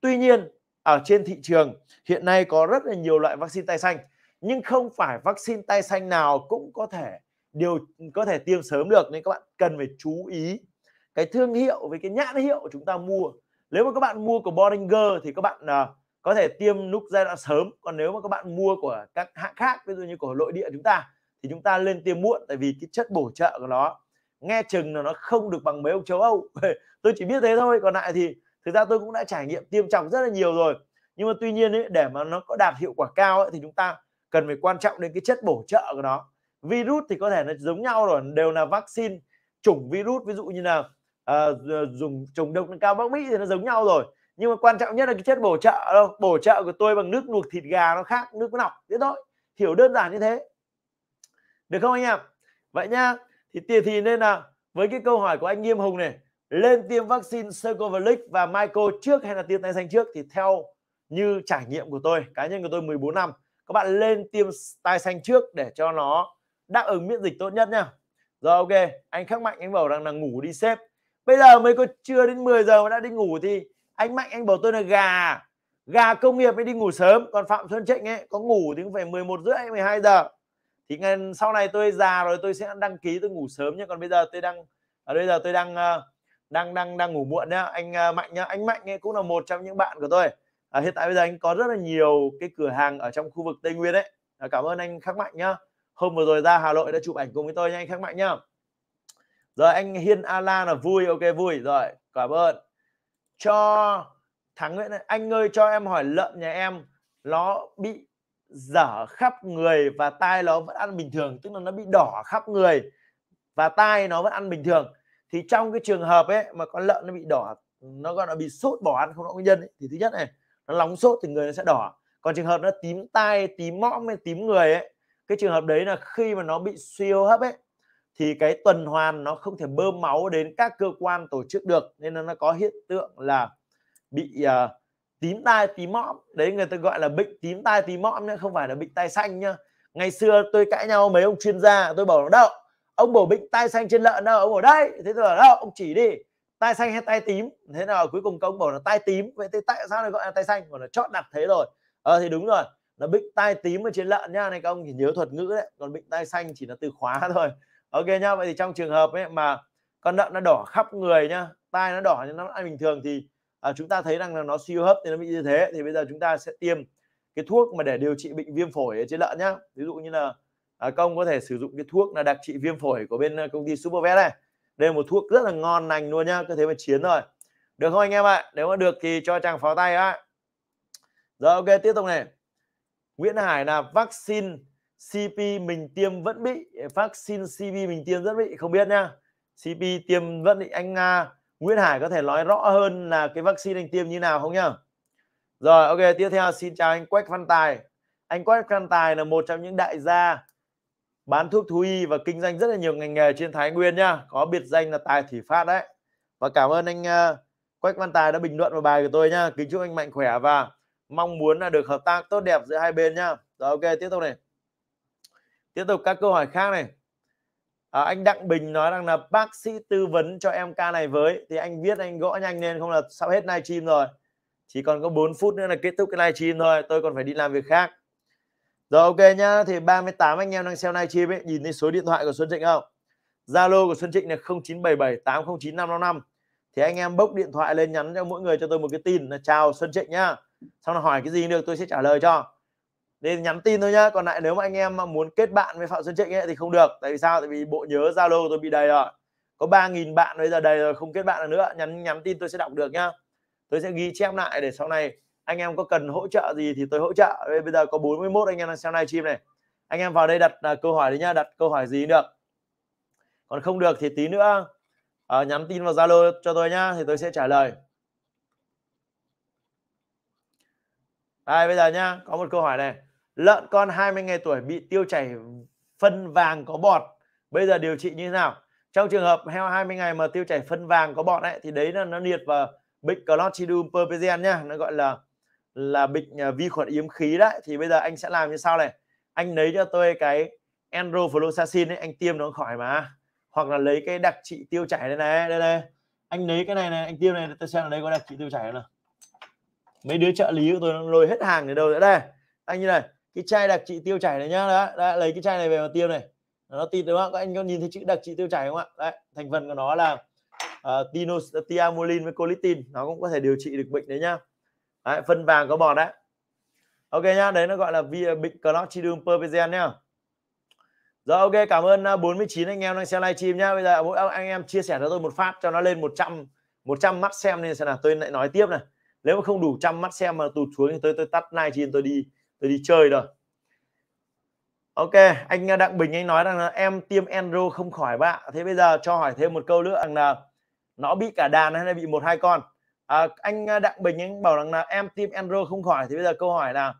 tuy nhiên ở trên thị trường hiện nay có rất là nhiều loại vaccine tay xanh nhưng không phải vaccine tay xanh nào cũng có thể điều có thể tiêm sớm được nên các bạn cần phải chú ý cái thương hiệu với cái nhãn hiệu chúng ta mua nếu mà các bạn mua của Bollinger thì các bạn uh, có thể tiêm lúc giai đoạn sớm còn nếu mà các bạn mua của các hãng khác ví dụ như của nội địa chúng ta thì chúng ta lên tiêm muộn tại vì cái chất bổ trợ của nó nghe chừng là nó không được bằng mấy ông châu Âu [LAUGHS] tôi chỉ biết thế thôi còn lại thì thực ra tôi cũng đã trải nghiệm tiêm chọc rất là nhiều rồi nhưng mà tuy nhiên ấy, để mà nó có đạt hiệu quả cao ấy, thì chúng ta cần phải quan trọng đến cái chất bổ trợ của nó virus thì có thể nó giống nhau rồi đều là vaccine chủng virus ví dụ như là uh, dùng chủng độc cao bắc mỹ thì nó giống nhau rồi nhưng mà quan trọng nhất là cái chất bổ trợ đâu bổ trợ của tôi bằng nước luộc thịt gà nó khác nước nọc thế thôi hiểu đơn giản như thế được không anh em vậy nha thì thì nên là với cái câu hỏi của anh nghiêm hùng này lên tiêm vaccine Socovalic và Michael trước hay là tiêm tay xanh trước thì theo như trải nghiệm của tôi cá nhân của tôi 14 năm các bạn lên tiêm tay xanh trước để cho nó đáp ứng miễn dịch tốt nhất nha rồi ok anh khắc mạnh anh bảo rằng là ngủ đi xếp bây giờ mới có chưa đến 10 giờ mà đã đi ngủ thì anh mạnh anh bảo tôi là gà gà công nghiệp mới đi ngủ sớm còn phạm xuân trịnh ấy có ngủ thì cũng phải 11 rưỡi 12 giờ thì ngày sau này tôi già rồi tôi sẽ đăng ký tôi ngủ sớm nhưng còn bây giờ tôi đang ở bây giờ tôi đang uh, đang đang đang ngủ muộn nhá anh à, mạnh nhá anh mạnh ấy cũng là một trong những bạn của tôi à, hiện tại bây giờ anh có rất là nhiều cái cửa hàng ở trong khu vực tây nguyên đấy à, cảm ơn anh khắc mạnh nhá hôm vừa rồi ra hà nội đã chụp ảnh cùng với tôi nha anh khắc mạnh nhá rồi anh hiên ala là vui ok vui rồi cảm ơn cho thắng nguyễn anh ơi cho em hỏi lợn nhà em nó bị dở khắp người và tai nó vẫn ăn bình thường tức là nó bị đỏ khắp người và tai nó vẫn ăn bình thường thì trong cái trường hợp ấy mà con lợn nó bị đỏ nó gọi là bị sốt bỏ ăn không rõ nguyên nhân ấy, thì thứ nhất này nó nóng sốt thì người nó sẽ đỏ còn trường hợp nó tím tai tím mõm hay tím người ấy cái trường hợp đấy là khi mà nó bị suy hô hấp ấy thì cái tuần hoàn nó không thể bơm máu đến các cơ quan tổ chức được nên là nó có hiện tượng là bị uh, tím tai tím mõm đấy người ta gọi là bệnh tím tai tím mõm nhé không phải là bệnh tai xanh nhá ngày xưa tôi cãi nhau mấy ông chuyên gia tôi bảo nó đâu ông bổ bệnh tai xanh trên lợn đâu ông ở đây thế tôi bảo đâu ông chỉ đi tai xanh hay tai tím thế nào cuối cùng công bảo là tai tím vậy thì tại sao lại gọi là tai xanh còn là chót đặt thế rồi ờ à, thì đúng rồi là bệnh tai tím ở trên lợn nha này các ông chỉ nhớ thuật ngữ đấy còn bệnh tai xanh chỉ là từ khóa [LAUGHS] thôi ok nhá vậy thì trong trường hợp ấy mà con lợn nó đỏ khắp người nhá tai nó đỏ nhưng nó ăn bình thường thì à, chúng ta thấy rằng là nó siêu hấp thì nó bị như thế thì bây giờ chúng ta sẽ tiêm cái thuốc mà để điều trị bệnh viêm phổi ở trên lợn nhá ví dụ như là à, các có thể sử dụng cái thuốc là đặc trị viêm phổi của bên ờ, công ty Supervet này đây là một thuốc rất là ngon lành luôn nhá cứ thế mà chiến rồi được không anh em ạ à? nếu mà được thì cho chàng pháo tay á rồi ok tiếp tục này Nguyễn Hải là vaccine CP mình tiêm vẫn bị vaccine CP mình tiêm rất bị không biết nhá CP tiêm vẫn bị anh nga à, Nguyễn Hải có thể nói rõ hơn là cái vaccine anh tiêm như nào không nhá rồi ok tiếp theo xin chào anh Quách Văn Tài anh Quách Văn Tài là một trong những đại gia bán thuốc thú y và kinh doanh rất là nhiều ngành nghề trên Thái Nguyên nhá có biệt danh là Tài Thủy Phát đấy và cảm ơn anh ờ, Quách Văn Tài đã bình luận vào bài của tôi nhá kính chúc anh mạnh khỏe và mong muốn là được hợp tác tốt đẹp giữa hai bên nhá rồi ok tiếp tục này tiếp tục các câu hỏi khác này à, anh Đặng Bình nói rằng là bác sĩ tư vấn cho em ca này với thì anh viết anh gõ nhanh lên không là sắp hết livestream rồi chỉ còn có 4 phút nữa là kết thúc cái livestream thôi tôi còn phải đi làm việc khác rồi ok nhá, thì 38 anh em đang xem livestream ấy, nhìn thấy số điện thoại của Xuân Trịnh không? Zalo của Xuân Trịnh là 0977 809 555. Thì anh em bốc điện thoại lên nhắn cho mỗi người cho tôi một cái tin là chào Xuân Trịnh nhá. Xong là hỏi cái gì được tôi sẽ trả lời cho. Nên nhắn tin thôi nhá, còn lại nếu mà anh em mà muốn kết bạn với Phạm Xuân Trịnh ấy thì không được. Tại vì sao? Tại vì bộ nhớ Zalo của tôi bị đầy rồi. Có 3.000 bạn bây giờ đầy rồi không kết bạn được nữa, nhắn nhắn tin tôi sẽ đọc được nhá. Tôi sẽ ghi chép lại để sau này anh em có cần hỗ trợ gì thì tôi hỗ trợ bây giờ có 41 anh em đang xem livestream này anh em vào đây đặt uh, câu hỏi đi nhá đặt câu hỏi gì được còn không được thì tí nữa uh, nhắn tin vào zalo cho tôi nhá thì tôi sẽ trả lời đây bây giờ nhá có một câu hỏi này lợn con 20 ngày tuổi bị tiêu chảy phân vàng có bọt bây giờ điều trị như thế nào trong trường hợp heo 20 ngày mà tiêu chảy phân vàng có bọt ấy thì đấy là nó liệt vào bệnh clostridium perpigent nhá nó gọi là là bịch à, vi khuẩn yếm khí đấy thì bây giờ anh sẽ làm như sau này anh lấy cho tôi cái enrofloxacin ấy anh tiêm nó khỏi mà hoặc là lấy cái đặc trị tiêu chảy đây này đây này anh lấy cái này này anh tiêm này tôi xem là đây có đặc trị tiêu chảy không mấy đứa trợ lý của tôi nó lôi hết hàng để đâu nữa đây anh như này cái chai đặc trị tiêu chảy này nhá đó, đó lấy cái chai này về mà tiêm này nó tin đúng không các anh có nhìn thấy chữ đặc trị tiêu chảy không ạ đấy thành phần của nó là uh, tinos tiamolin với colitin nó cũng có thể điều trị được bệnh đấy nhá đấy, phân vàng có bọt đấy ok nhá đấy nó gọi là big clostridium pervasian nhá rồi ok cảm ơn 49 à, anh em đang xem livestream nhá bây giờ mỗi à, anh em chia sẻ cho tôi một phát cho nó lên 100 100 mắt xem nên sẽ là tôi lại nói tiếp này nếu mà không đủ trăm mắt xem mà tụt xuống thì tôi tôi tắt livestream tôi đi tôi đi chơi rồi ok anh đặng bình anh nói rằng là em tiêm enro không khỏi bạn thế bây giờ cho hỏi thêm một câu nữa rằng là nó bị cả đàn hay là bị một hai con à, anh à, đặng bình anh bảo rằng là em tim android không khỏi thì bây giờ câu hỏi là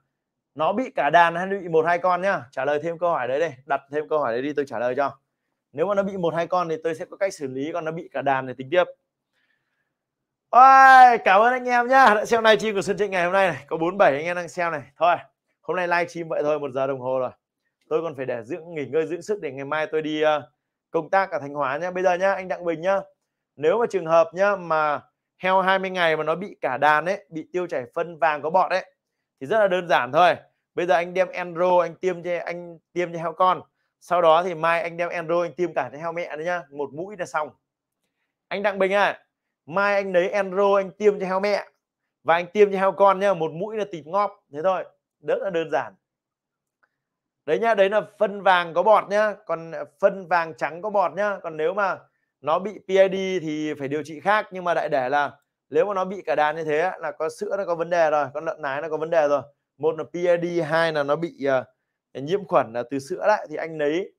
nó bị cả đàn hay bị một hai con nhá trả lời thêm câu hỏi đấy đi đặt thêm câu hỏi đấy đi tôi trả lời cho nếu mà nó bị một hai con thì tôi sẽ có cách xử lý còn nó bị cả đàn thì tính tiếp Ôi, cảm ơn anh em nhá đã xem live stream của Xuân Trịnh ngày hôm nay này có 47 anh em đang xem này thôi hôm nay live stream vậy thôi một giờ đồng hồ rồi tôi còn phải để dưỡng nghỉ ngơi dưỡng sức để ngày mai tôi đi à, công tác ở Thanh Hóa nhá bây giờ nhá anh Đặng Bình nhá nếu mà trường hợp nhá mà heo 20 ngày mà nó bị cả đàn ấy bị tiêu chảy phân vàng có bọt đấy thì rất là đơn giản thôi bây giờ anh đem enro anh tiêm cho anh tiêm cho heo con sau đó thì mai anh đem enro anh tiêm cả cho heo mẹ đấy nhá một mũi là xong anh đặng bình à mai anh lấy enro anh tiêm cho heo mẹ và anh tiêm cho heo con nhá một mũi là tịt ngóp thế thôi rất là đơn giản đấy nhá đấy là phân vàng có bọt nhá còn phân vàng trắng có bọt nhá còn nếu mà nó bị PID thì phải điều trị khác nhưng mà đại để là nếu mà nó bị cả đàn như thế là có sữa nó có vấn đề rồi con lợn nái nó có vấn đề rồi một là PID hai là nó bị uh, nhiễm khuẩn là từ sữa đấy thì anh lấy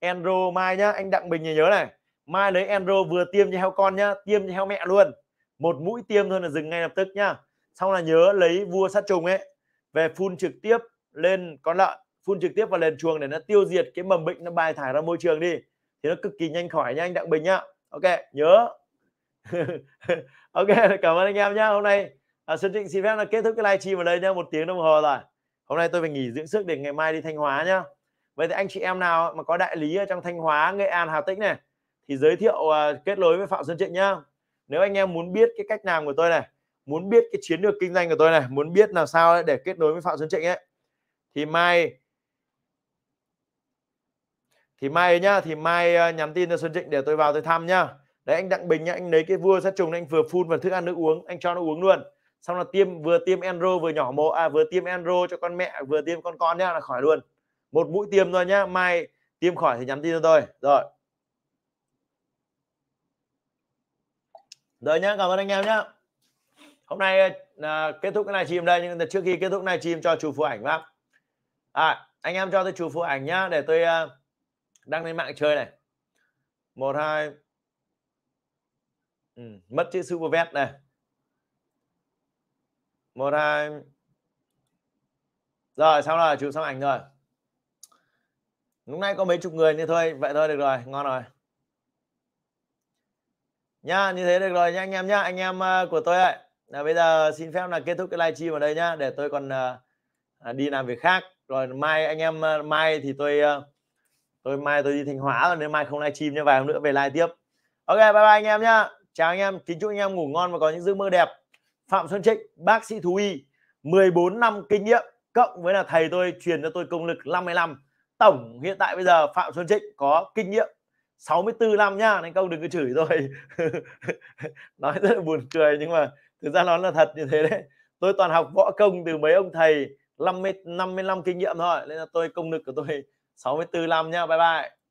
Enro mai nhá anh Đặng Bình nhớ này mai lấy Enro vừa tiêm cho heo con nhá tiêm cho heo mẹ luôn một mũi tiêm thôi là dừng ngay lập tức nhá xong là nhớ lấy vua sát trùng ấy về phun trực tiếp lên con lợn phun trực tiếp vào lên chuồng để nó tiêu diệt cái mầm bệnh nó bài thải ra môi trường đi thì nó cực kỳ nhanh khỏi nha anh Đặng Bình nhá ok nhớ [LAUGHS] ok cảm ơn anh em nhá hôm nay à, Xuân Trịnh xin phép là kết thúc cái live stream ở đây nhá một tiếng đồng hồ rồi hôm nay tôi phải nghỉ dưỡng sức để ngày mai đi Thanh Hóa nhá vậy thì anh chị em nào mà có đại lý ở trong Thanh Hóa Nghệ An Hà Tĩnh này thì giới thiệu uh, kết nối với Phạm Xuân Trịnh nhá nếu anh em muốn biết cái cách làm của tôi này muốn biết cái chiến lược kinh doanh của tôi này muốn biết làm sao để kết nối với Phạm Xuân Trịnh ấy thì mai thì mai nhá thì mai ờ, nhắn tin cho Xuân Trịnh để tôi vào tôi thăm nhá đấy anh Đặng Bình nhá anh lấy cái vua sát trùng anh vừa phun vào thức ăn nước uống anh cho nó uống luôn xong là tiêm vừa tiêm enro vừa nhỏ mộ à vừa tiêm enro cho con mẹ vừa tiêm con con nhá là khỏi luôn một mũi tiêm thôi nhá mai tiêm khỏi thì nhắn tin cho tôi rồi rồi nhá cảm ơn anh em nhá hôm nay à, kết thúc cái này chìm đây nhưng trước khi kết thúc này chìm cho chủ phụ ảnh bác à anh em cho tôi chủ phụ ảnh nhá để tôi à, đang lên mạng chơi này một hai ừ, mất chữ super vest này một hai rồi xong rồi chụp xong ảnh rồi lúc nay có mấy chục người như thôi vậy thôi được rồi ngon rồi nha như thế được rồi nha anh em nha anh em ờ, của tôi ấy là bây giờ xin phép là kết thúc cái livestream ở đây nhá để tôi còn uh, đi làm việc khác rồi mai anh em uh, mai thì tôi uh, tôi mai tôi đi thanh hóa rồi nên mai không livestream nha vài hôm nữa về live tiếp ok bye bye anh em nhá chào anh em kính chúc anh em ngủ ngon và có những giấc mơ đẹp phạm xuân trịnh bác sĩ thú y 14 năm kinh nghiệm cộng với là thầy tôi truyền cho tôi công lực 55 tổng hiện tại bây giờ phạm xuân trịnh có kinh nghiệm 64 năm nhá anh công đừng cứ chửi tôi [LAUGHS] nói rất là buồn cười nhưng mà thực ra nó là thật như thế đấy tôi toàn học võ công từ mấy ông thầy 50 55 kinh nghiệm thôi nên là tôi công lực của tôi 64 năm nhá bye bye